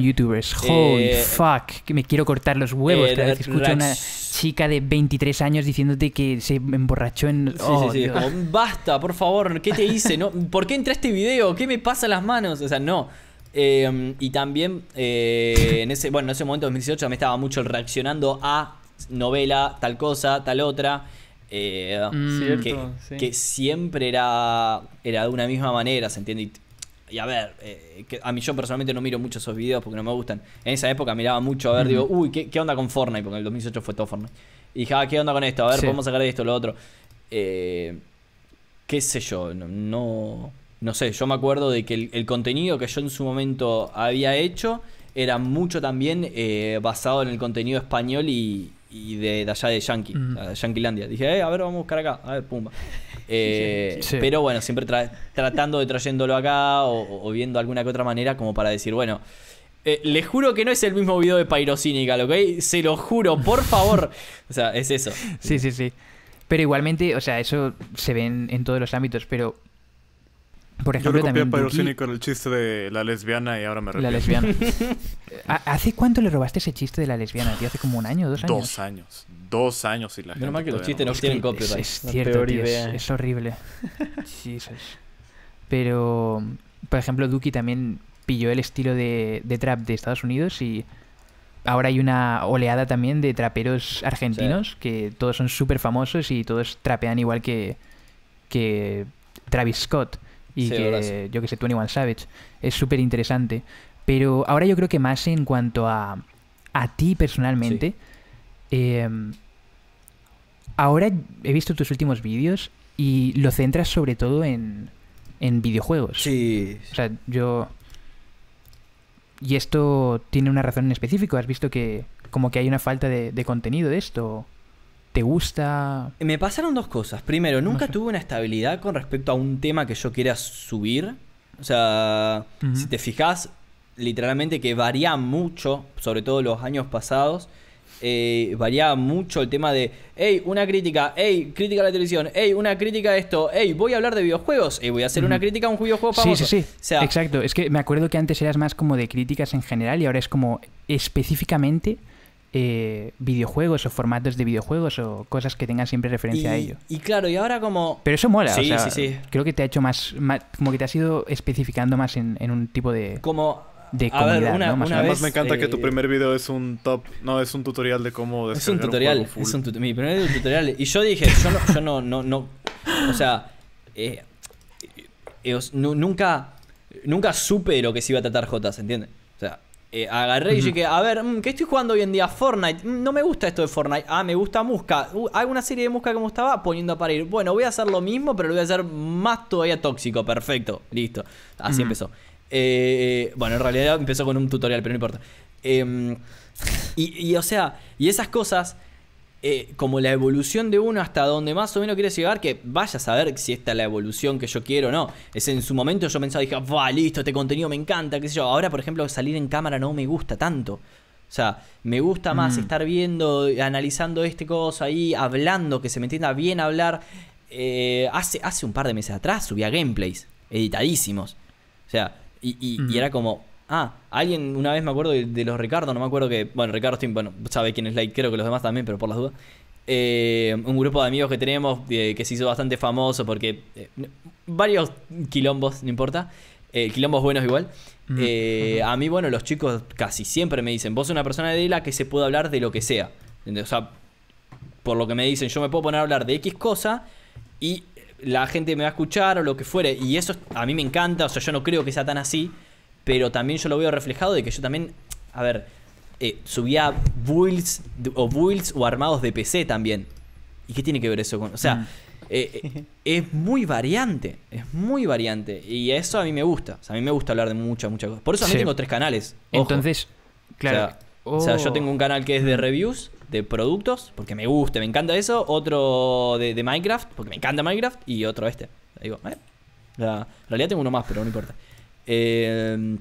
YouTubers, holy eh, fuck, que me quiero cortar los huevos. Eh, cada vez escucho a una chica de 23 años diciéndote que se emborrachó en. Sí sí, oh, sí, basta, por favor, ¿qué te hice? ¿Por qué entré a este video? ¿Qué me pasa a las manos? O sea, no. Em, y también, eh, en ese, bueno, en ese momento 2018 me estaba mucho reaccionando a novela, tal cosa, tal otra. Eh, que, siempre era, era de una misma manera, ¿se entiende? Y, a ver, eh, a mí yo personalmente no miro mucho esos videos porque no me gustan. En esa época miraba mucho, a ver, digo, uy, ¿qué, onda con Fortnite? Porque en el 2008 fue todo Fortnite. Y dije, ah, ¿qué onda con esto? A ver, vamos podemos sacar de esto, lo otro. Eh, ¿Qué sé yo? No, no, sé, yo me acuerdo de que el, contenido que yo en su momento había hecho era mucho también basado en el contenido español y, y de, allá de Yankee, Yankee Dije, eh, a ver, vamos a buscar acá. A ver, pumba. *laughs* Eh, pero bueno, siempre tratando de trayéndolo acá o, viendo alguna que otra manera como para decir, bueno, eh, les juro que no es el mismo video de Pyrocínica, ¿ok? Se lo juro, por favor. o sea, es eso. Sí, sí, sí. Pero igualmente, o sea, eso se ve en todos los ámbitos, pero por ejemplo, Yo copié también con el chiste de la lesbiana y ahora me arrepiento. La lesbiana. *laughs* ¿Hace cuánto le robaste ese chiste de la lesbiana, ¿Hace como un año, dos años? Dos años. Dos años y la Menos que los chistes no tienen copyright. Es, cierto, es, horrible. *laughs* Pero, por ejemplo, Duki también pilló el estilo de, trap de Estados Unidos y ahora hay una oleada también de traperos argentinos que todos son súper famosos y todos trapean igual que, que Travis Scott y que, yo que sé, 21 Savage. Es súper interesante. Pero ahora yo creo que más en cuanto a, a ti personalmente. Em, ahora he visto tus últimos vídeos y lo centras sobre todo en, videojuegos. Sí. O sea, yo... Y esto tiene una razón en específico. ¿Has visto que como que hay una falta de contenido de esto? ¿Te gusta? Me pasaron dos cosas. Primero, nunca tuve una estabilidad con respecto a un tema que yo quiera subir. O sea, si te fijas, literalmente que varía mucho, sobre todo los años pasados. Eh, varía mucho el tema de, hey, una crítica, hey, crítica a la televisión, hey, una crítica a esto, hey, voy a hablar de videojuegos, ¡Ey, voy a hacer una crítica a un videojuego famoso. Sí, sí, sí. Exacto, es que me acuerdo que antes eras más como de críticas en general y ahora es como específicamente eh, videojuegos o formatos de videojuegos o cosas que tengan siempre referencia a ello. Y claro, y ahora como... Pero eso mola, creo que te ha hecho más, Como que te has ido especificando más en, un tipo de... Como de a ver, una, me encanta que tu eh, primer video es un top, no, es un tutorial de cómo Es un tutorial, es un mi primer tutorial y yo dije, yo no yo no no, no o sea, eh, eh, nunca nunca supe lo que se iba a tratar Jotas ¿entiendes? Eh, agarré y dije, a ver, mmm, ¿qué estoy jugando hoy en día? Fortnite. Mm, no me gusta esto de Fortnite. Ah, me gusta Musca. Uh, hago una serie de Musca como estaba? poniendo a parir. Bueno, voy a hacer lo mismo, pero lo voy a hacer más todavía tóxico. Perfecto, listo. Así empezó. Eh, bueno, en realidad empezó con un tutorial, pero no importa. Em, y, o sea, y esas cosas eh, como la evolución de uno hasta donde más o menos quieres llegar, que vaya a saber si esta es la evolución que yo quiero o no. Es en su momento yo pensaba, dije, va, listo, este contenido me encanta, qué sé yo. Ahora, por ejemplo, salir en cámara no me gusta tanto. O sea, me gusta más mm. estar viendo, analizando este cosa ahí, hablando, que se me entienda bien hablar. Eh, hace, hace un par de meses atrás subía gameplays editadísimos. O sea, y mm. era como, Ah, alguien, una vez me acuerdo de, los Ricardo, no me acuerdo que. Bueno, Ricardo bueno, sabe quién es Light, creo que los demás también, pero por las dudas. Eh, un grupo de amigos que tenemos eh, que se hizo bastante famoso porque. Eh, varios quilombos, no importa. quilombos buenos igual. Mm. A mí, bueno, los chicos casi siempre me dicen: Vos sos una persona de la que se puede hablar de lo que sea. O sea, por lo que me dicen, yo me puedo poner a hablar de X cosa y la gente me va a escuchar o lo que fuere. Y eso a mí me encanta, o sea, yo no creo que sea tan así pero también yo lo veo reflejado de que yo también, a ver, eh, subía builds o builds o armados de PC también. ¿Y qué tiene que ver eso con? O sea, mm. eh, eh, *laughs* es muy variante, es muy variante. Y eso a mí me gusta. O sea, a mí me gusta hablar de muchas, muchas cosas. Por eso a mí tengo tres canales. Entonces, claro. O sea, yo oh. tengo un canal que es de mm. reviews de productos, porque me gusta, me encanta eso. Otro de, Minecraft, porque me encanta Minecraft. Y otro este. Digo, eh. en realidad tengo uno más, pero no importa. Em,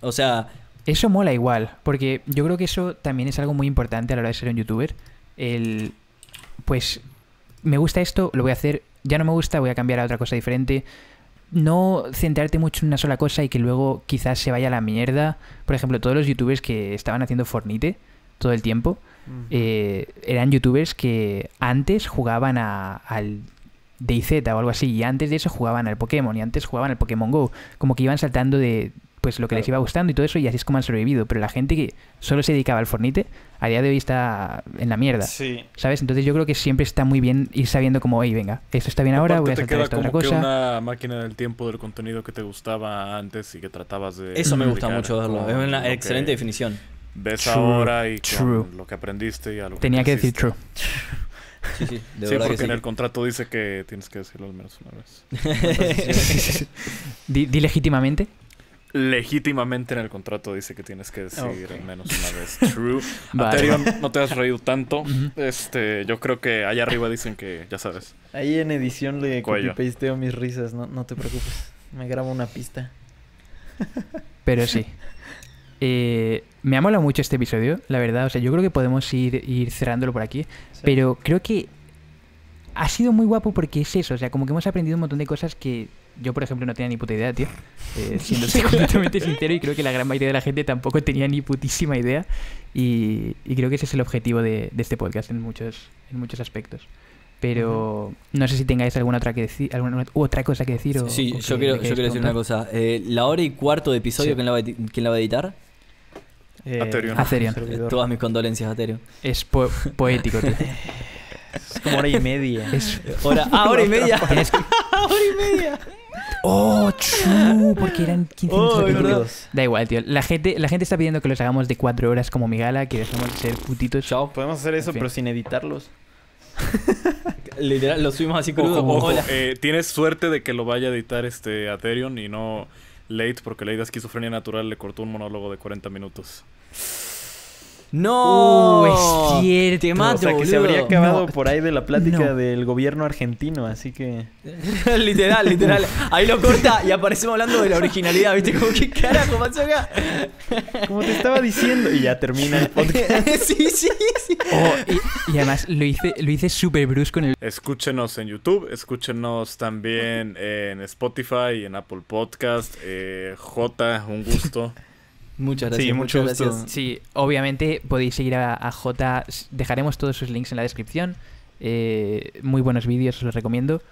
o sea... Eso mola igual, porque yo creo que eso también es algo muy importante a la hora de ser un youtuber. El, pues, me gusta esto, lo voy a hacer, ya no me gusta, voy a cambiar a otra cosa diferente. No centrarte mucho en una sola cosa y que luego quizás se vaya a la mierda. Por ejemplo, todos los youtubers que estaban haciendo Fornite todo el tiempo, eh, eran youtubers que antes jugaban al de DayZ o algo así. Y antes de eso jugaban al Pokémon y antes jugaban al Pokémon Go. Como que iban saltando de pues lo que les iba gustando y todo eso y así es como han sobrevivido. Pero la gente que solo se dedicaba al Fornite a día de hoy está en la mierda. ¿Sabes? Entonces yo creo que siempre está muy bien ir sabiendo como, oye, venga, esto está bien ahora, voy a saltar otra cosa. una máquina del tiempo del contenido que te gustaba antes y que tratabas de... Eso me gusta mucho, darlo. Es una excelente definición ves ahora y lo que aprendiste y algo Tenía que decir true. *laughs* Sí, porque en el contrato dice que tienes que decirlo al menos una vez. *laughs* ¿Dilegítimamente? Legítimamente en el contrato dice que tienes que decir al menos una vez true. *laughs* no te has reído tanto. Este, yo creo que allá arriba dicen que, ya sabes. Ahí en edición le copypasteo mis risas, no, no te preocupes. Me grabo una pista. Pero sí. *laughs* Eh, me ha molado mucho este episodio, la verdad. O sea, yo creo que podemos ir, ir cerrándolo por aquí. Pero creo que ha sido muy guapo porque es eso. O sea, como que hemos aprendido un montón de cosas que yo, por ejemplo, no tenía ni puta idea, tío. Eh, *laughs* siendo completamente sincero, y creo que la gran mayoría de la gente tampoco tenía ni putísima idea. Y, creo que ese es el objetivo de, este podcast en muchos, en muchos aspectos. Pero no sé si tengáis alguna otra que decir, otra cosa que decir. O, sí, yo, quiero, decir una cosa. Eh, la hora y cuarto de episodio, que ¿quién la va a editar? Eh, Aterion. Aterion. *laughs* Todas mis condolencias, Aterion. Es poético, tío. Es como hora y media. Es... Hora, ah, hora y media. *laughs* hora y media. Oh, chu, porque eran 15 oh, minutos. Da igual, tío. La gente, la gente está pidiendo que los hagamos de 4 horas como mi gala, que dejemos de ser putitos. Chao, podemos hacer eso, pero sin editarlos. *laughs* Literal, lo subimos así crudos. Ojo, eh, tienes suerte de que lo vaya a editar este Aterion y no Late porque ley de Esquizofrenia Natural le cortó un monólogo de 40 minutos. No, uh, es cierto. Te o sea, que se habría acabado por ahí de la plática del gobierno argentino, así que. *laughs* literal, literal. Ahí lo corta y aparecemos hablando de la originalidad, ¿viste? Como, ¿qué carajo pasó acá? Como te estaba diciendo. Y ya termina el podcast. *laughs* sí, sí, sí. Oh, y, además lo hice, lo hice súper brusco en el. Escúchenos en YouTube, escúchenos también en Spotify, en Apple Podcast. Eh, J, un gusto. Muchas gracias. Sí, obviamente podéis seguir a, J. Dejaremos todos sus links en la descripción. Eh, muy buenos vídeos, os los recomiendo.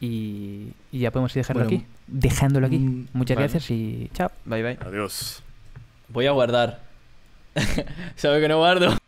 Y, ya podemos ir dejarlo aquí. Dejándolo aquí. Mm, muchas gracias y chao. Bye bye. Adiós. Voy a guardar. *laughs* ¿Sabe que no guardo?